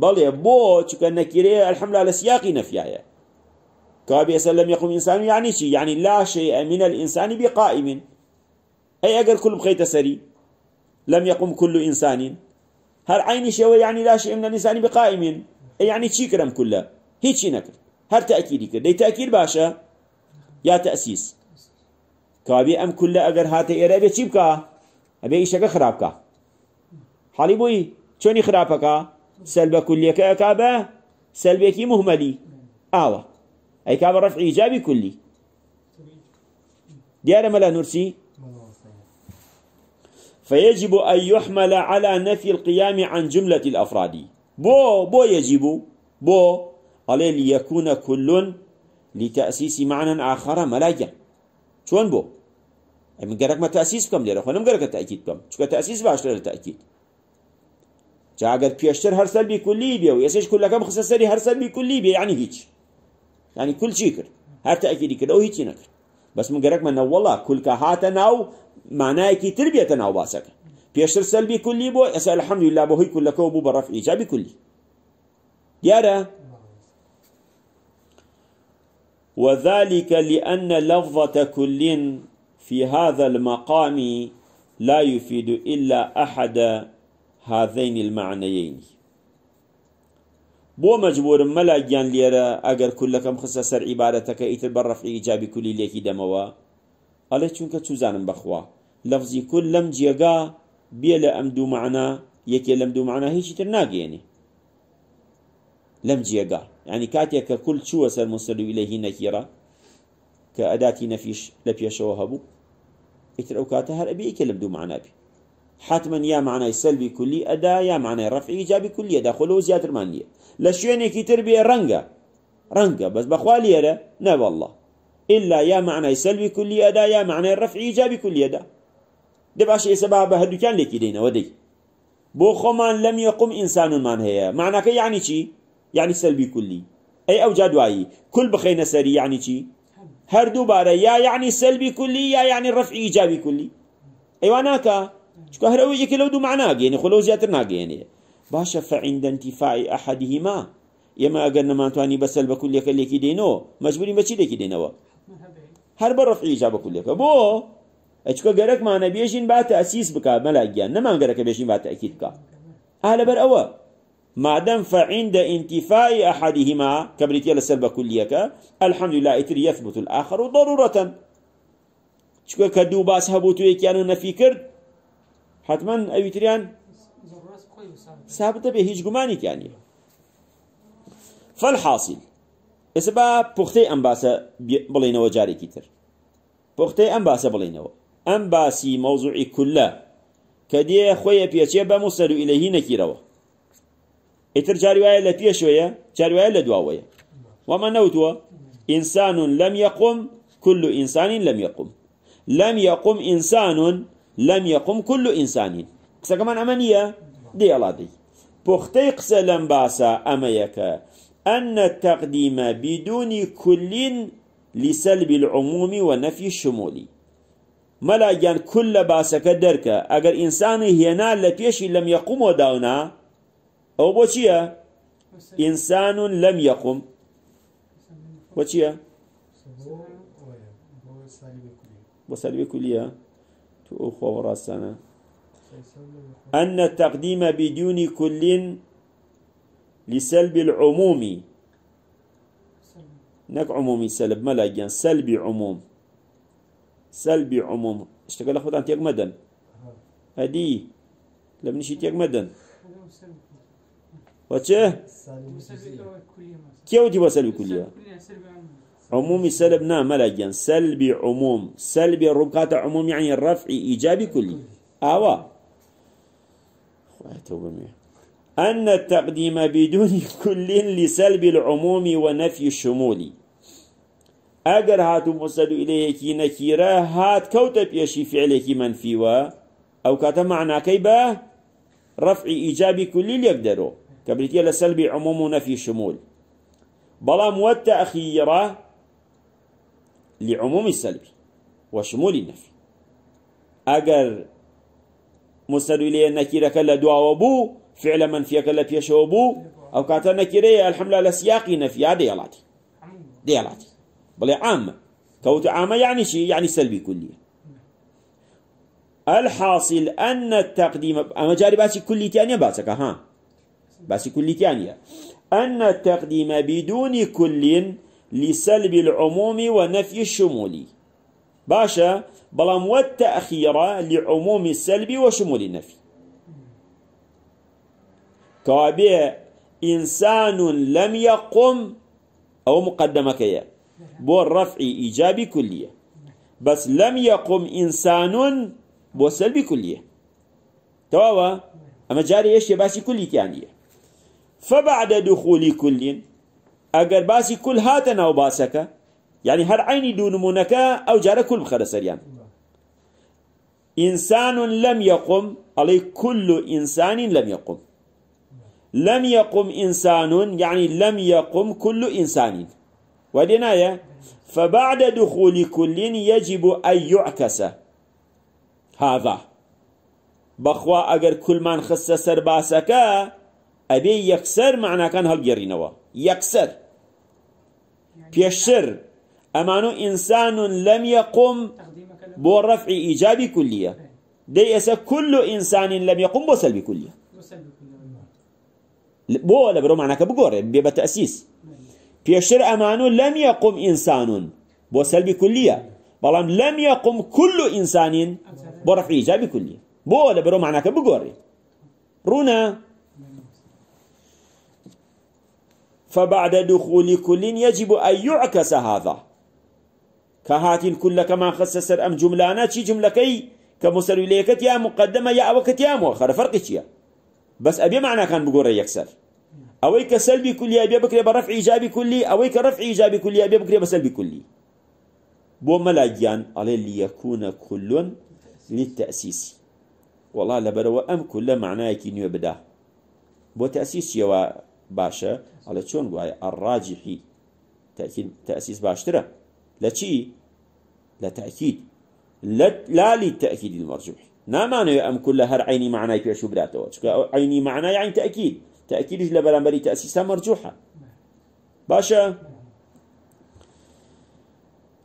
بەڵێ بو تكن كيري الحمل على سياق نفيايا كابي سلم لم يقم إنسان يعني شيء يعني لا شيء من الإنسان بقائم أي أجر كل بخيت سري لم يقم كل إنسان هل عين شي يعني لا شيء من الإنسان بقائم أي يعني شي كرم كله هي شي نكر هل تأكيد دي تأكيد باشا يا تأسيس كابي أم كله أجر هاتي إرابة شبكة أبي إيشك خرابك حالي بوي شوني خرابكا سلب كليك كعبة كي مهملي آوة أي كعبة رفع إيجابي كلي ديار ملا نرسي فيجب أن يحمل على نفي القيام عن جملة الأفراد بو بو يجب بو عليه ليكون كل لتأسيس معنى آخر ملاجا شون بو من قرك ما تأسيسكم بكم ليرة خلنا قرك تأكيد بكم شو تأسيس باش ليرة التأكيد اگر پیشتر هر سلبی کلی بیا و یسیش کل کم خصه سری هر سلبی کلی بیا یعنی هیچ یعنی کل چی کرد هر تأکیدی کرد او هیچی نکرد بس من گرک من والله کل که هات ناو معنای کی تربیت ناو باسه پیشتر سلبی کلی بو الحمد لله به هی کل کو بو برفع ایجابی کلی دیاره وذلك لأن لفظة كل في هذا المقام لا يفيد إلا أحد هذين المعنيين بو مجبور ملاجان ليرا اگر كلكم خصصر عبادتك ايتر برفع ايجابي كل ليك دموا على چونك چوزانم بخوا لفظي كل لم جيغا بيلا امدو معنا يكي لم دو معنا هيش ترناقي يعني لم جيغا يعني كاتيك كل شو سر مصر اليه نكيرا كاداتي نفيش لبيشوهبو اتر اوكاتها ابي يكي دو معنا بي حتما معنى سلبي كلي أدا يا معنى رفع إيجابي كلي کلی ئەدا خۆلەوە زیاترمان نییە لە شوێنێکی تر بێ ڕەنگە بس بخوالي بەخوا لێرە نەوەله إلا یا معنای سلبی کلی ئەدا یا معنای ڕفعی ایجابی کلی ئەدا دە باش كان بە دينا ودي بو خمان لم خۆمان إنسان یەقم ئینسانمان معنى كي يعني چی يعني سلبي كلي أي أوجاد واي كل بخينا سري يعني چی هردو بارە يا يعني سلبي كلي يا يعني رفع ايجابي كلي أيواناكا شكو هروي يجي لو دو معناه يعني خلو زيات ناقي يعني باشا فعند انتفاع احدهما يما اقلنا ما تواني بس البكل يك اللي كي دينو مجبورين بشي اللي دينو هر برفع اجابه كل يك بو اشكو غيرك ما نبيشين با تاسيس بك ملاقيا نما غيرك بيشين با تاكيد بك اهل بر اوا معدم فعند انتفاء احدهما كبريتيا للسلب كليك الحمد لله اتر يثبت الاخر ضروره شكو كدو باس هبوتو يكيانو نفي كرد حتما أوي تريان به هیچ گمانی کنی فالحاصل ئێستا با پوختەی بلین و جاری جارێکی پخته پوختەی ئەم باسە بڵێنەوە ئەم باسی مەوزوعی کولە کە دێ خۆیە پێچێ بە موسەر و ئیلەهی نەکیرەوە ئیتر جاریواایە لە پێشوەیە جاریواایە لە دواوەیە وەمە نەوتوە انسان لم یەقوم كل إنسان لم يقم لم يقم إنسان لم يقم كل إنسان قسەکەمان ئەمەنیە دێڵادی پوختەی قسە لەم باسە ئەمەیەکە أن التقديم بدون كل لسلب العموم ونفي الشمول مەلا گیان کل لە باسەکە دەرکە ئەگەر ئینسانی هێنا لە پێشی لەم یەقومەوە داونا ئەو بۆ چییە؟ ئینسان لەم یەقوم بۆ چییە؟ بۆ سەلبی کولیە أخوة أن التقديم بدون كل لسلب العموم نك عمومي سلب ملاجان سلب عموم سلب عموم اشتغل أخوة أنت مدن هدي لم نشيت مدن وچه كيف تبغى سلبي كلية سلب كلية عمومي سلب نا ملجا سلبي عموم سلبي الربكات عموم يعني الرفع إيجابي كلي أوا أن التقديم بدون كل لسلب العموم ونفي الشمول أجر هاتو مسد كي نكيرة هات كوتب يشي كي من و أو كاتا معنا كيبا رفع إيجابي كل يقدروا كبريتيا لسلب عموم ونفي بلا بلام والتأخيرة لعموم السلب وشمول النفي أجر مستند الى النكيرة كلا دعاء وبو فعل من فيها كلا بيش شوبو أو كانت نكيرة الحملة على سياق نفي هذا يلاتي ديالاتي بل عامة كوت عامة يعني شيء يعني سلبي كليا الحاصل أن التقديم أما جاري باسي كلي تانية باسك ها باسي كلي تانية أن التقديم بدون كل لسلب العموم ونفي الشمول باشا بلام والتأخير لعموم السلب وشمول النفي كابع إنسان لم يقم أو مقدمك يا بو الرفع إيجابي كلية بس لم يقم إنسان بو سلبي كلية تواوا أما جاري إيش يباسي كلية يعني فبعد دخول كل اگر باسی کل هات ناو که یعنی هر عینی دون نمونونەکە او جاره کل بخەرە سریان انسان لم يقم علی کل انسان لم يقم لم يقم إنسان يعني لم يقم كل إنسان ودناية فبعد دخول كل يجب أن يعكس هذا بخوا أجر كل من خص سرباسك أبي يكسر معنى كان هل جرينوا يكسر بيشر أمانو إنسان لم يقم بالرفع إيجابي كلية دي أسا كل إنسان لم يقم بسلب كلية بو ولا برو كبقور بيبا تأسيس بيشر أمانو لم يقم إنسان بسلب كلية بلام لم يقم كل إنسان برفع إيجابي كلية بو ولا برو معنى كبقور رونا فبعد دخول كل يجب أن يعكس هذا كهاتي الكل كما خسسر أم جملانا شي كي كمسر إليكت يا مقدمة يا أوكت يا مؤخرة فرقك يا بس أبي معنى كان بقول يكسر أويك سلبي كلي أبي بكري برفع إيجابي كلي أويك رفع إيجابي كلي أبي بكري بسلبي كلي بو ملاجيان عليه ليكون كل للتأسيس والله لبرو أم كل معناه كي نيو بدا بو تأسيس يوا باشا حالا چون وای الراجحی تأکید تأسیس باشتره لچی لتأکید ل لا لی تأکید المرجوح نه معنی ام کل هر عینی معنای پیش و برات وچ عینی معنای عین تأکید تأکیدش لبرم بری تأسیس مرجوحة باشا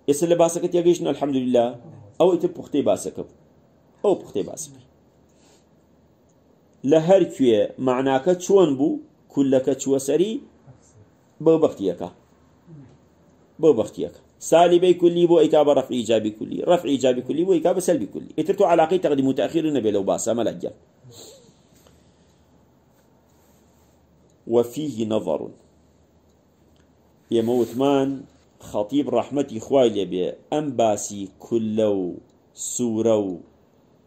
يسأل لباسك تيغيشنا الحمد لله أو إتب بختي باسك أو بختي باسك لهر كوية معناك تشون بو كلك تشوسري بو ببختيك بو بختيك سالبي كلي بو ايكاب رفع إيجابي كلي رفع إيجابي كلي بو ايكاب سلبي كلي اترتو علاقي تقديم متأخير النبي لو باسا ملجا وفيه نظر يا موثمان خطيب رحمتي خوالي بي أم باسي كلو سورو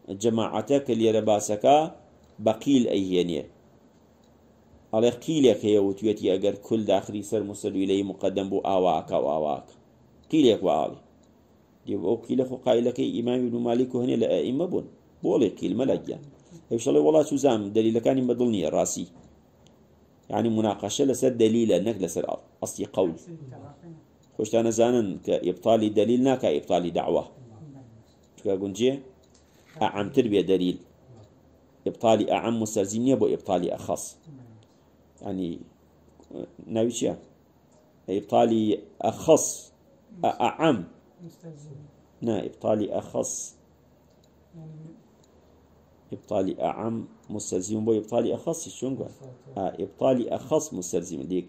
جماعتك اللي رباسك بقيل أيهنيه ئەڵێ قیلێک هەیە وتوێتی ئەگەر کول داخری سەر مسلویلەی مقدم بوو ئاواکە و ئاواکە قیلێک وواڵی دیو خو قیلە خۆ قایلەکەی ابن نومالیک و هەنێ لە ئەئیمە بوون بۆڵێ قیلمە لەگیان هێشەڵێ وڵا چوزام دەلیلەکانی بەدڵ نییە ڕاستی يعني مناقشة لسر دليلا نك لسر أصلي قول خوش تانا زانن كإبطال دليلنا كإبطال دعوة تكا قنجي أعم تربية دليل إبطال أعم مستلزمنية بو إبطال أخص يعني ناويشيا يعني إبطالي أخص أعم نا نعم، إبطالي أخص يعني إبطالي أعم مستلزم بو إبطالي أخص شون قال آه إبطالي أخص مستلزم ديك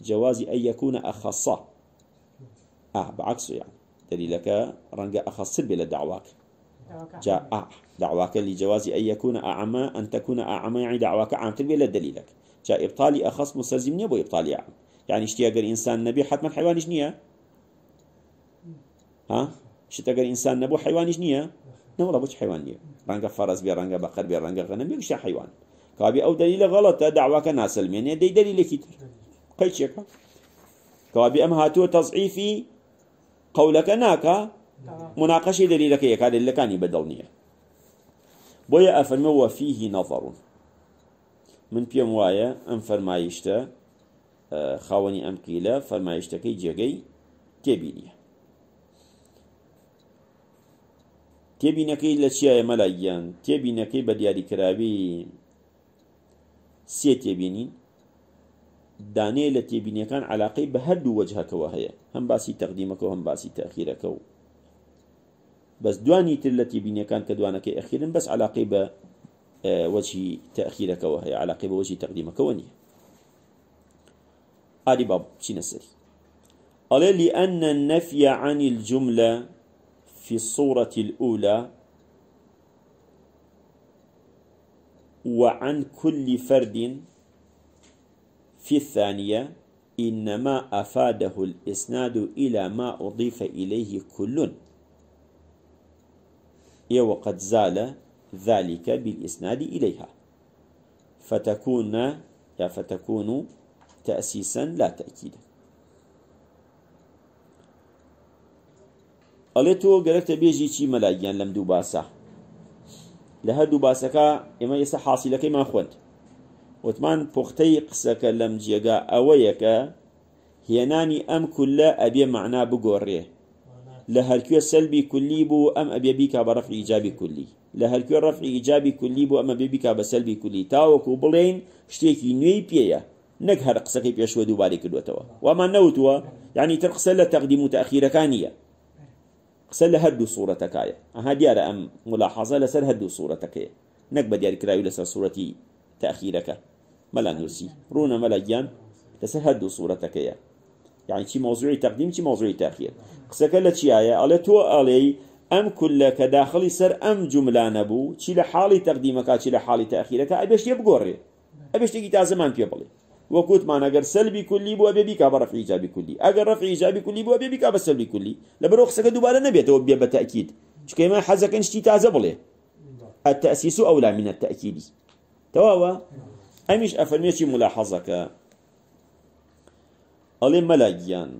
جواز أن يكون أخص آه بعكسه يعني دليلك رنجا أخص بلا دعواك جاء دعواك لجواز أن يكون أعمى أن تكون أعمى يعني دعواك عام تربية لدليلك جاء إبطالي أخص مستلزم نية بو إبطالي عام يعني شتي أقر إنسان نبي حتما حيوان جنية ها شتي أقر إنسان نبو حيوان جنية نه والله بوش حيوان نية رنقة فرس بي رنقة بقر بي رنقة غنم بيكش حيوان كابي أو دليل غلطة دعواك المين يعني دي دليل كتر قيتشيك كابي أم هاتو تضعيفي قولك ناكا مناقەشی دلیلەکەی یەکا دلیلەکانی بەدڵ نییە بۆیە ئەفەرمەوە فیهی نەفەڕون من پێم وایە ئەم فەرمایشتە خاوەنی ئەم قیلە فەرمایشتەکەی جێگەی تێبینیە تێبینەکەی لە چیایە مەلاییان تێبینەکەی بە دیاریکراوی سێ تێبینین دانێ لە تێبینیەکان علاقەی بە هەردوو وەجهەکەەوە هەیە هەم باسی تەقدیمەکە و هەم باسی تاخیرەکە و بس دواني تلتي بيني كان كدوانك أخيرا بس على قيبة وجه تأخيرك وهي على قيبة وجه تقديمك ونية آدي باب شين السري قال لأن النفي عن الجملة في الصورة الأولى وعن كل فرد في الثانية إنما أفاده الإسناد إلى ما أضيف إليه كلٌ ئێوە قەت زالە ذلكە بالئسنادی ئیلەیها فتكون يا فتكون تأسيسا لا تأكيدا ئەڵێ تۆ گەرەکتە بێژی چی مەلاییان لەم دوو باسە لە إما يسا ئێمە ئێستا حاصلەکەیمان خوند وتمان پوختەی قسەکە لەم جێگا ئەوەیەکە هێنانی أم کولە أبي معنا بقوريه لهركوية سلبي كلي بو أم أبي بيك برفع إيجابي كلي لهركوية رفع إيجابي كلي بو أم أبي بيك بسلبي كلي تاوكو بلين شتيكي نوي بيا نك هر قسقي بيش ودو باري كدو وما نوتوا يعني ترقسل تقديم تأخير كانية قسل هدو صورتك كايا أها ديار أم ملاحظة لسر هدو صورتك كايا نك بديار كرايو لسر صورتي تأخيرك ملا نرسي رونا ملا جان لسر هدو صورتك يا. یعنی چی مۆزوری تەقدیم چی مۆزوری تەخیر قسەکە لە چیایە ئەڵێ تۆ ئەڵێی ئەم کولە کە داخلی سەر ئەم جملا نەبوو چی لە حاڵی تەقدیمەکە چی لە حاڵی تەخیرەکە ئەبێشتێ بگۆڕێ ئەبێشتێکی تازەمان پێ بڵێ وەکوتمان ئەگەر سەلبی کولی بووە بێبی کا بە ڕفی ئیجابی کولی ئەگەر ڕفی ئیجابی کولی بووە بێبی کا بە سەلبی کولی لە بەرۆ قسەکە دووبارە نەبێتەوە بێ بە تەکید چکەی من حەزەکەن شتی تازە بڵێ ئەتەسیس و ئەولا منە تەکیدی تەواوە ئەمیش ئەفەرمێکی ملاحەزەکە ألي ملاجيان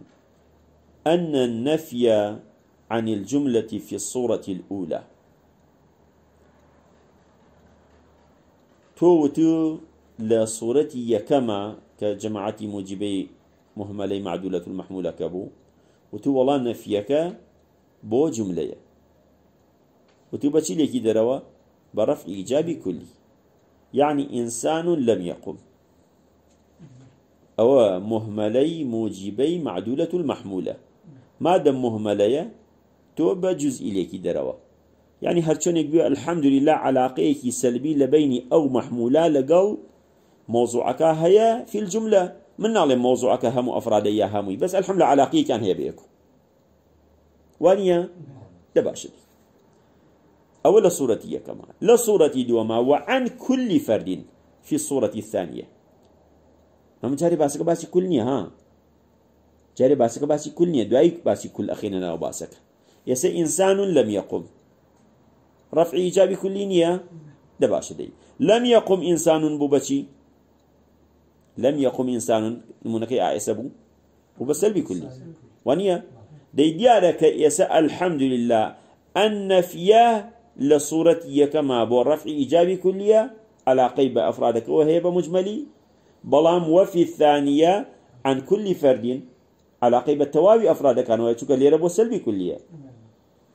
أن النفي عن الجملة في الصورة الأولى توتو لصورة يكما كجماعة موجبي مهملي معدولة المحمولة كبو وتو والله نفيك بو جملة وتو بشي لكي دروا برفع إيجابي كلي يعني إنسان لم يقم أو مهملي موجبي معدولة المحمولة ما دم مهملي توبة جزء إليك دروا يعني هرچونك يقول الحمد لله علاقيك سلبي لبيني أو محمولة لقل موضوعك هيا في الجملة من نعلم موضوعك هم أفرادي همي بس الحملة علاقي كان هي بيكو وانيا دباشد أولا صورتي كما لصورتي دوما وعن كل فرد في الصورة الثانية هم نعم، جاري باسك باسي کول نییە ها جارێ باسەکە باسی کول نییە دوایی باسی کول ئەخینە ناو باسك يسا إنسان لم یەقوم رفع ئیجابی کولی نییە دباش دي لم یەقوم إنسان بوو لم يقوم إنسان ئینسانون نمونەکەی ئائسە وبسل بكل بەسەربی کولی وانە دەی دیارە کە ئێسە ئەلحەمدلله ئەن نەفە لە رفع إيجابي كليا على قيب أفرادك وهي بمجملي بلام وفي الثانية عن كل فرد على قيبة بالتواوي أفراد كانوا يتوك ليرة بسلبي كلية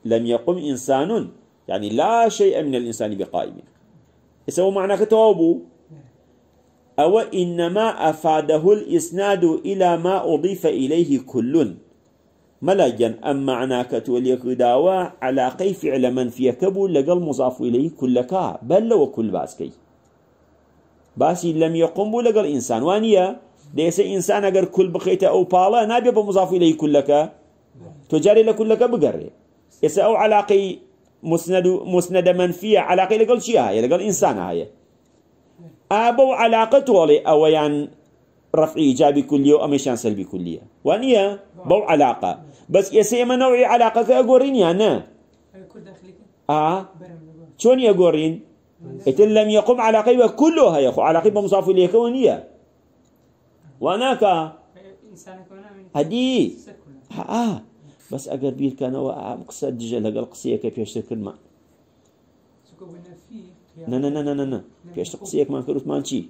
لم يقم إنسان يعني لا شيء من الإنسان بقائم يسوى معنى كتوابو أو إنما أفاده الإسناد إلى ما أضيف إليه كل ملاجا أم معنى كتولي داوا علاقي فعل من فيكبو لقل مضاف إليه كل كا بل وكل باسكي باسی لم يقم بو لەگەڵ انسان وانە لێسە انسان ئەگەر کول بخیتە او پاڵە نابێ بە مزافی لەی کولەکە تۆ جارێ لە کولەکە بگەڕێ ئێستا ئەو علاقی مسند و مسندە منفیە علاقی لەگەڵ چی انسان لەگەڵ آبو هەیە ئابە او علاقە رفع ئەوەیان كلي او کلیە سلبي كلي وانيا بو علاقه بس يا بەس نوعي علاقه نەوەی علاقەکە انا اه شلون يا غورين إتن لم يقم على قيبة كلها على قيبة آه، مصاف إليه كونية وأناك هدي آه بس أقر بير كان مقصد آه، جل قصية كيف يشتر نا نا نا نا نه نه قصية كمان قسەیەکمان کەوتمان شي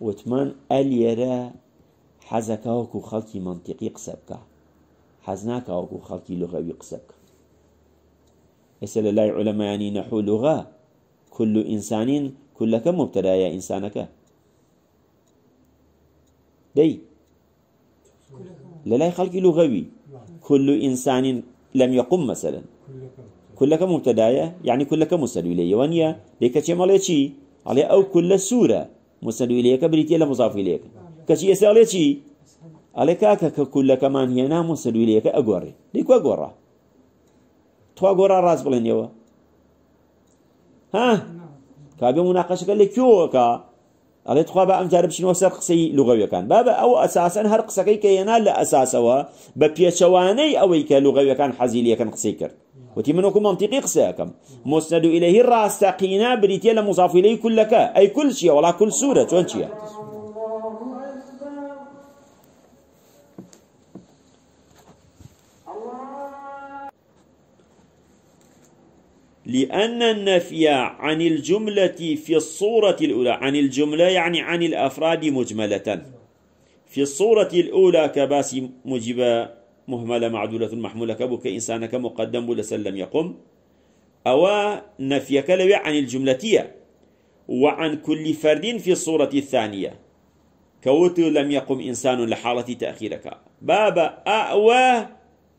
وتمان ئەلێرە حەزەکەوەکو خەڵکی منتیقی قسە بکە حەز ناکەوەکو خەڵکی لغەوی قسە بکە ئێستا لە لای نحو لغة كل إنسان كلك مبتدا يا إنسانك دي للاي خلق لغوي كل إنسان لم يقم مثلا كلك مبتدايا يعني كلك مسند إليه وانيا ليك چه مالي چي علي أو كل سورة مسند إليك بريتي لا مضاف إليك كشي يسألي چي علي كاكا كلك من هنا مسند إليك أقوري ليك أقورا تو أقورا راس بلين يوا ها كابي مناقشه قال لك يوكا على تخوا بقى امجار شنو سر قصي لغوي كان بابا او اساسا هر قصكي كينا لا اساسا وببيشواني او يك لغوي كان حزيلي كان قصي كرت وتي منكم منطقي قساكم مسند اليه الراستقينا بريتيا لمضاف اليه كلك اي كل شيء ولا كل سوره تونشيه لأن النفي عن الجملة في الصورة الأولى عن الجملة يعني عن الأفراد مجملة في الصورة الأولى كباس مجب مهملة معدولة محمولة كبك إنسانك مقدم ولا سلم يقوم أو نفي كلوي عن الجملتية وعن كل فرد في الصورة الثانية كوت لم يقم إنسان لحالة تأخيرك باب أأوى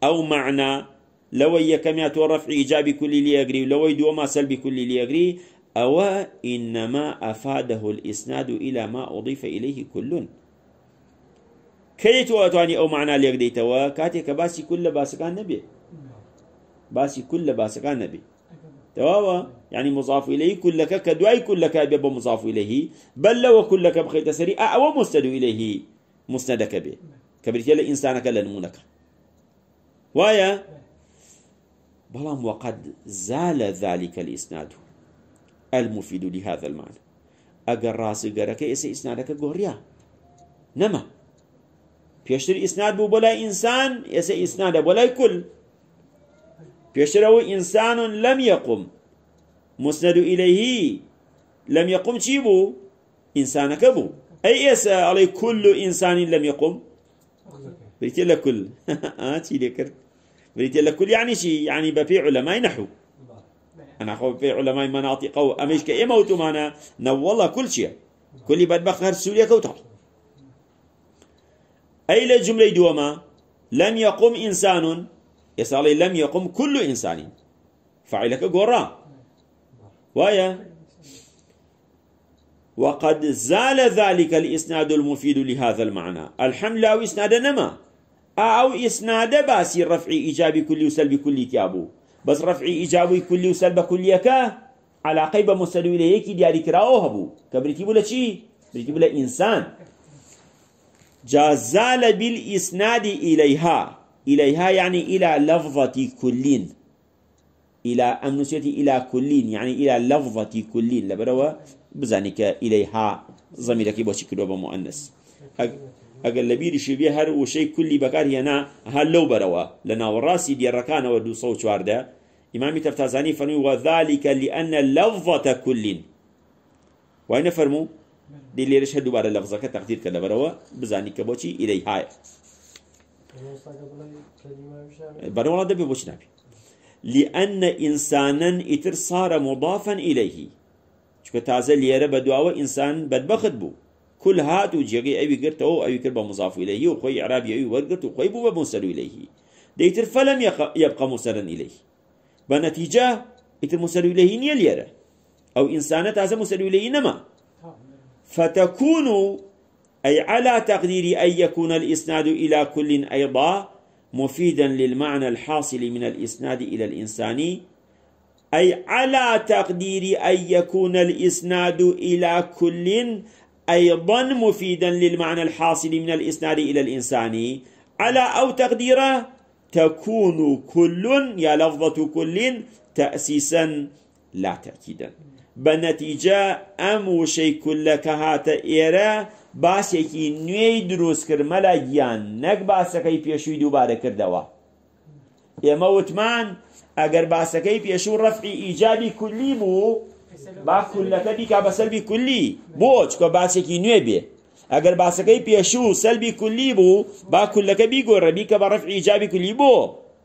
أو معنى لو يكميات ورفع إيجاب كل ليجري لو دوما سلب كل ليجري أو إنما أفاده الإسناد إلى ما أضيف إليه كل كيت واتواني أو معنى ليجري توا كاتي كباسي كل كان نبي باسي كل كان نبي توا يعني مضاف إليه كلك كدواي كلك أبي مضاف إليه بل لو كلك بخيت سري أو مستد إليه مستدك به كبرت يلا إنسانك لنمونك ويا بلام وقد زال ذلك الإسناد المفيد لهذا المعنى أجر راسي جرك إس إسنادك جوريا نما بيشتر إسناد بو بلا إنسان إس إسناد بلا كل بيشتره إنسان لم يقم مسند إليه لم يقم شيبو إنسانك بو أي إس علي كل إنسان لم يقم بريتي لكل (laughs) آتي آه، لكرت بريت يلا كل يعني شيء يعني بفي علماء نحو أنا خو في علماء مناطق أو أمشك إما إيه نو والله كل شيء كل بدبخ هر سوريا كوتا أي لجملة دوما لم يقم إنسان يسأل لم يقم كل إنسان فعلك غورا ويا وقد زال ذلك الإسناد المفيد لهذا المعنى الحمل أو إسناد نما او إسناد باسي رفع إيجابي كلي وسلبي كلي تيابو بس رفع إيجابي كلي وسلب كلي كا على علاقه به مسلوله دياري دیاری بو كبرتي بولا چي بريتي بولا انسان جازال بالاسناد إليها إليها يعني الى لفظة كلين الى امنسيتي الى كلين يعني الى لفظه كلين لبروا بزانك اليها ضميرك بوشي كلوبا مؤنث اگر لبیری هر شی ئەگەر لە بیریشی بێ هەر وشەی کولی بەکار هێنا هەر لەو بەرەوە لە ناوەڕاستی دێڕەکانەوە 2014 ئیمامی تەفتازانی فەنووی وەذالیکە لئەنە لەڤەتە کولین وای نەفەرموو دی لێرش بار دووبارە که تقدیر کە بروا بزانی کبوچی بۆچی های هایە بەرەوەڵا دەبێ بۆچی نابێ لأن إنسانا إتر صار مضافا إليه شكو تازل يرى بدواوة إنسان بدبخت بو كل هات وجيغي أبي قرت أو أبي كربا مضاف إليه وخوي إعرابي أبي ورقت وخوي بوبا مرسل إليه ديتر فلم يبقى مرسلا إليه بنتيجة إتر مرسل إليه نيل يرى أو إنسانة هذا مرسل إليه نما فتكون أي على تقدير أن يكون الإسناد إلى كل أيضا مفيدا للمعنى الحاصل من الإسناد إلى الإنسان أي على تقدير أن يكون الإسناد إلى كل أيضا مفيدا للمعنى الحاصل من الإسناد إلى الإنسان على أو تقديره تكون كل يا لفظة كل تأسيسا لا تأكيدا بنتيجة أم شيء كل كهات إيرا باسێکی نوێی دروست کرد مەلا گیان نەک بيشوي پێشووی كردوا يا ئێمە أجر ئەگەر باسەکەی پێشوو رفع إيجابي کولی با کولەکە بیکا بە سەلبی کولی بۆ چکۆ باسێکی نوێ بێ ئەگەر باسەکەی پێشوو سەلبی کولی بوو با کولەکە بیگۆڕە بیکە بە ڕەف ئیجابی کولی بۆ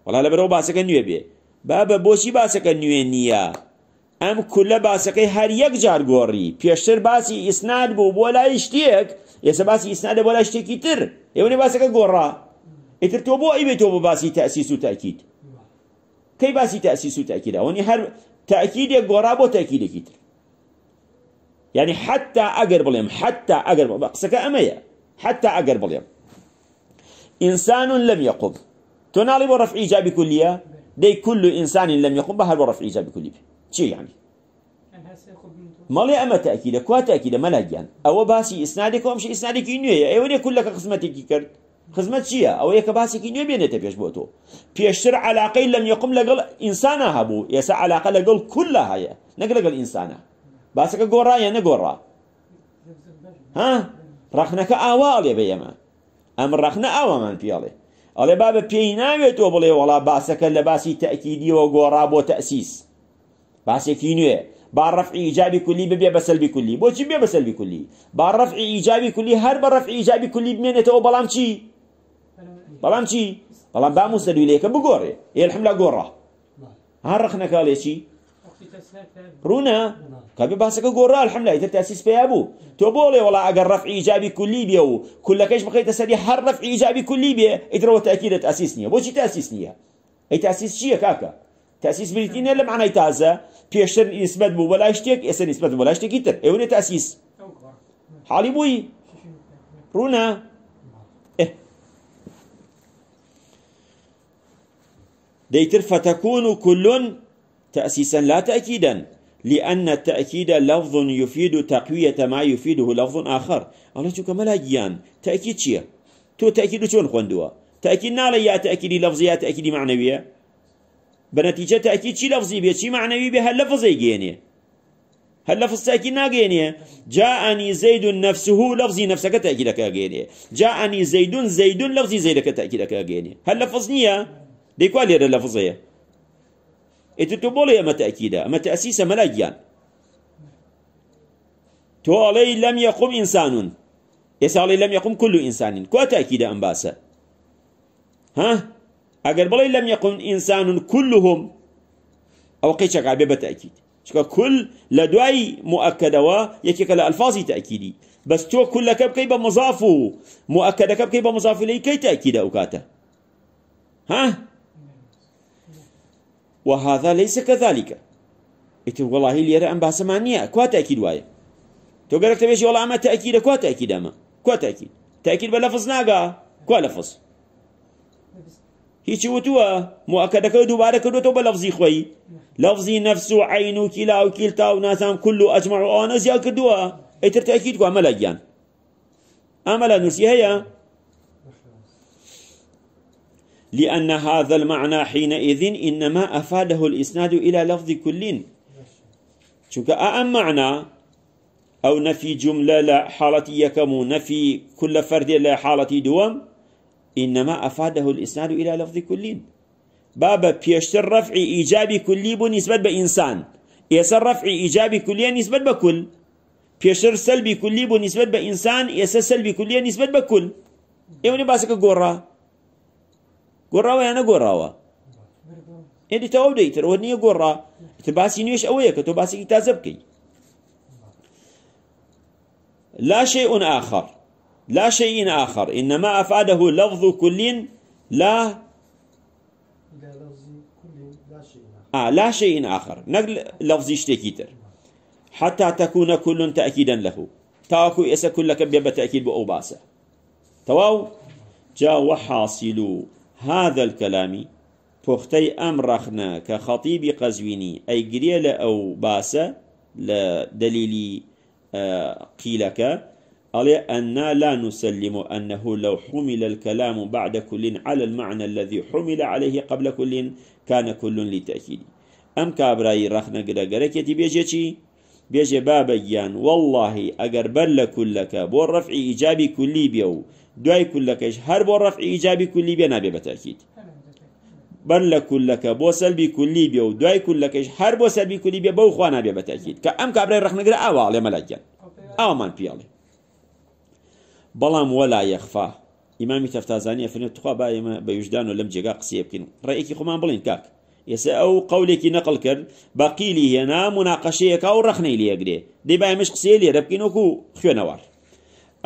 وڵا لە بەرەوە باسەکە نوێ بێ با بە بۆچی باسەکە نوێ نییە ئەم کولە باسەکەی هەر یەک جار گۆڕی پێشتر باسی ئیسناد بوو بۆ لای شتێک ئێستا باسی ئیسنادە بۆ لای شتێکی تر ئێوەی باسەکە گۆڕا ئیتر تۆ بۆ ئەیبێت تۆ بۆ باسی تەسیس و تاکیت کەی باسی تەسیس و تاکیدا ئەوەنی هەر تأكيد يا قرابة تأكيد كتر يعني حتى أقرب اليوم حتى أقرب بقسك أمية حتى أقرب اليوم إنسان لم يقض تنالي رفع إيجاب كلية دي كل إنسان لم يقض بها رفع إيجاب كلية شي يعني ما لي أما تأكيد كوا تأكيد ملاجان أو باسي إسنادك وأمشي إسنادك إنه يا أيوني كلك قسمتك كرت خزمەت چییە ئەو یەکە باسێکی نوێ بێنێتە پێش بۆ تۆ پێشتر علاقەی لەم یەقم لەگەڵ ئینسانە هەبوو ئێستا علاقە لەگەڵ کولا هەیە نەک لەگەڵ ئینسانە باسەکە گۆڕایە نەگۆڕا ها ڕخنەکە ئاواڵێ بە ئێمە ئەم ڕخنە ئاوامان پیاڵێ ئەڵێ بابە پێی ناوێتەوە بڵێ وڵا باسەکە لە باسی تەکیدیەوە گۆڕا بۆ تەسیس باسێکی نوێ با رفع ایجابی کلی ببێ بە سلبی کلی بۆچی بێ بە سلبی کلی با رفع ایجابی کلی هەر بە رفع ایجابی کلی بمێنێتەوە بەڵام چی بەڵام شي بەڵام با مستەدویلەکە بگۆڕێ ئێلحم لە گۆڕە هەر ڕخنەکاڵێ چی ڕوونە کابێ باسەکە گۆڕا الحملای تر تاسیس پێیا بوو توبولي ولا وڵا رفع ايجابي كلي کولی كل و بقيت اسدي حر رفع ايجابي كلي بي بێ ئیترەوە تاکیدە تاسیس نییە بۆچی تاسيس نییە ئەی تاسيس چییە کاکە تاسیس بریتی نە لە معنای تازە پێشتر نسبەت بوو بەلای شتێک تر ئێوەێ تاسيس حالي بوي رونا ديتر فتكون كل تأسيسا لا تأكيدا لأن التأكيد لفظ يفيد تقوية ما يفيده لفظ آخر الله شو كملا تأكيد شيء تو تأكيد شون خوندوا تأكيد نالا يا تأكيد لفظي يا تأكيد معنوية بنتيجة تأكيد شي لفظي بيه شي معنوي بيه هل لفظي جيني هل لفظ تأكيد جيني جاءني زيد نفسه لفظي نفسك تأكيدك جيني جاءني زيد زيد لفظي زيدك تأكيدك جيني هل لفظ يا ديكوا لێرە لەفزەیە ئێتە تۆ بۆڵێ ئەمە تەکیدە ئەمە تەسیسە مەلاگیان تۆ ئەڵێی لەم یەقوم ئینسانون ئێستا ئەڵێ لەم یەقوم کل ئینسانین کوا تەکیدە ئەم باسە ها ئەگەر بڵێ لم یەقوم انسان كلهم او قیچەکە بێ بە تەکید چکە کل لە دوای مؤکدەوە یەکێکە لە ئەلفازی تەکیدی بەس تۆ کولەکە بکەی بە مزاف و مؤکدەکە بکەی بە مزافی لەی کەی تەکیدە ها وهذا ليس كذلك اتي والله اللي ليرى ام باسمانيه كوا تاكيد وايه تو قالك تبيشي والله اما تاكيد كوا تاكيد اما كوا تاكيد تاكيد بلفظ ناقا كوا لفظ هیچی وتوە مؤکدەکە دووبارە کردوەوە بە لەفزی خۆی لەفزی نفس و عین و کیلا و کیلتا و نازان کل و ئەجمع و ئەوانە زیاد کردووە ئیتر تاکیید کووە مەلە گیان ئامە لە لأن هذا المعنى حينئذ إنما أفاده الإسناد إلى لفظ كل شكا أم معنى أو نفي جملة لا حالتي يكمو نفي كل فرد لا حالتي دوم إنما أفاده الإسناد إلى لفظ كل بابا بيشتر الرفع إيجابي كلي نسبة بإنسان يسر رفع إيجابي كلي نسبة بكل پێشتر سلبي كلي بۆ بإنسان يسر سلبي ئێسە نسبة بكل نسبت بە کول گۆڕاوە یانە گۆڕاوە ئێدی تەواو دەیتەوە نییە گۆڕا باسی نوێش ئەوەیە کە تۆ باسێکی تازە لا شيء آخر لا شيء آخر إنما أفاده لفظ كل لا لا آه، لا شيء آخر نقل لفظ اشتكيتر حتى تكون كل تأكيدا له تاكو إسا كلك بيبا تأكيد بأوباسه تواو جا وحاصلو هذا الكلام پۆختەی أم ڕەخنە كخطيب قزويني أي ئەیگرێ أو باسا لدليلي قيلك دلیلی قیلەکە لا نسلم أنه لو حمل الكلام بعد كل على المعنى الذي حمل عليه قبل كل كان كل لتأكيد أم كابراي رخنا گرەگەرەکێتی بێژێ كتي بيجي بيجي گیان واللهی ئەگەر لك لك کولەکە إيجابي كلي بيو دوای کولەکەش هەر بۆ ڕەف ئیجابی کولی بێ نابێ بەتەکییت بەر لە کولەکە بۆ سەلبی کولی بێ و دوای کولەکەش هەر بۆ سەربی کولی بێ بەو خوا نابێ بەتەکییت کە ئەم کابرای ڕخنەگرە ئاواڵێ مەلاکیان ئامان پیاڵێ بەڵام وەلا یەخفا ئیمامی تەفتازانی ئەفرێت تخوا با ئێمە بە وجدان و لەم جێگا قسیە بکەین ڕێکی خۆمان بڵین کاک ئێستا ئەو قولێکی نەقل کرد بەقیلی هێنا مناقەشەیەکە و ڕخنەی لێگرێ دەی بایمش قسیە لێرە بکەینەوەکو خوێنەوار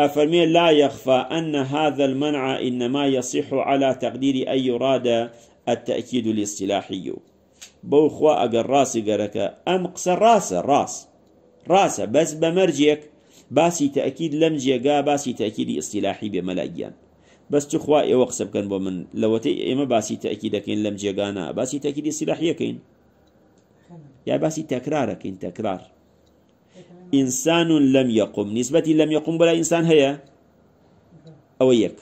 أفرمي لا يخفى أن هذا المنع إنما يصح على تقدير أن يراد التأكيد الاصطلاحي بو أقر راسي قرك أم قصر راس راس راس بس بمرجيك باسي تأكيد لم جيقا باسي تأكيد اصطلاحي بملايين بس تخوا إيه وقصب كان بمن لو تي ما باسي تأكيد كين لم جيقانا باسي تأكيد اصطلاحي كين يا باسي تكرارك تكرار إنسان لم يقم نسبة لم يقم بلا إنسان هي أو يك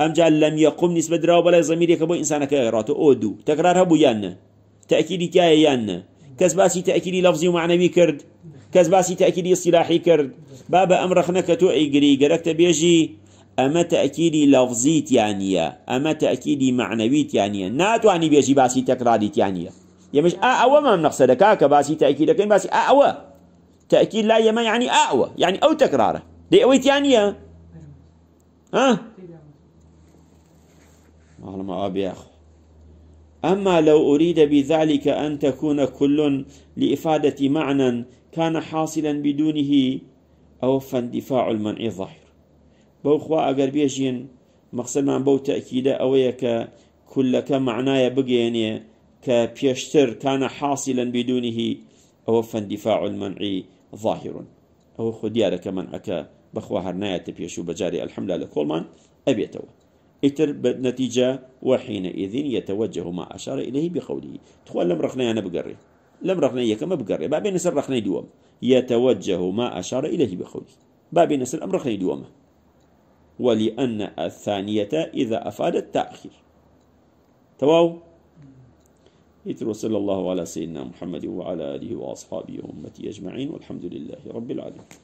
أم جاء لم يقم نسبة راو بلا زمير يكبو إنسان يراته أو دو تكرارها بو يان تأكيد كايا يان كسباسي تأكيد لفظي ومعنوي كرد كسباسي تأكيد صلاحي كرد بابا أمر خنك تو إيجري جركت بيجي أما تأكيد لفظي تيانية أما تأكيد معنوي تيانية ناتواني بيجي باسي تكراري تيانية يمش أه أو ما من نقصدك آه، كباسي تأكيدك باسي أه أو تأكيد لا يما يعني أقوى يعني أو تكراره دي أوي تانية يعني ها والله ما أبي أخو أما لو أريد بذلك أن تكون كل لإفادة معنى كان حاصلا بدونه أو فاندفاع المنع الظاهر بوخوا أقر بيجين مقصد من بو تأكيد أويك كل كمعنايا بقيني كبيشتر كان حاصلا بدونه أو فاندفاع المنع ظاهر او خدي على كمان اكا بخوا نایەتە پێش و الحملة لكولمان ابي کۆڵمان ئەبێتەوە ئیتر نەتیجە وحینە ئێذین یەتەوەجه ما ئاشارە ئیلەی بخەولی تخوا لەم ڕخنیانە بگەڕێ لەم بقري یەکەمە بگەڕێ با بێنە سەر ڕخنەی ما اشار اليه بقوله بابي نسر امر ئەم ڕخنەی ولأن الثانية إذا أفادت تأخير تواو إتر وصلى الله على سيدنا محمد وعلى آله وأصحابه وأمته أجمعين والحمد لله رب العالمين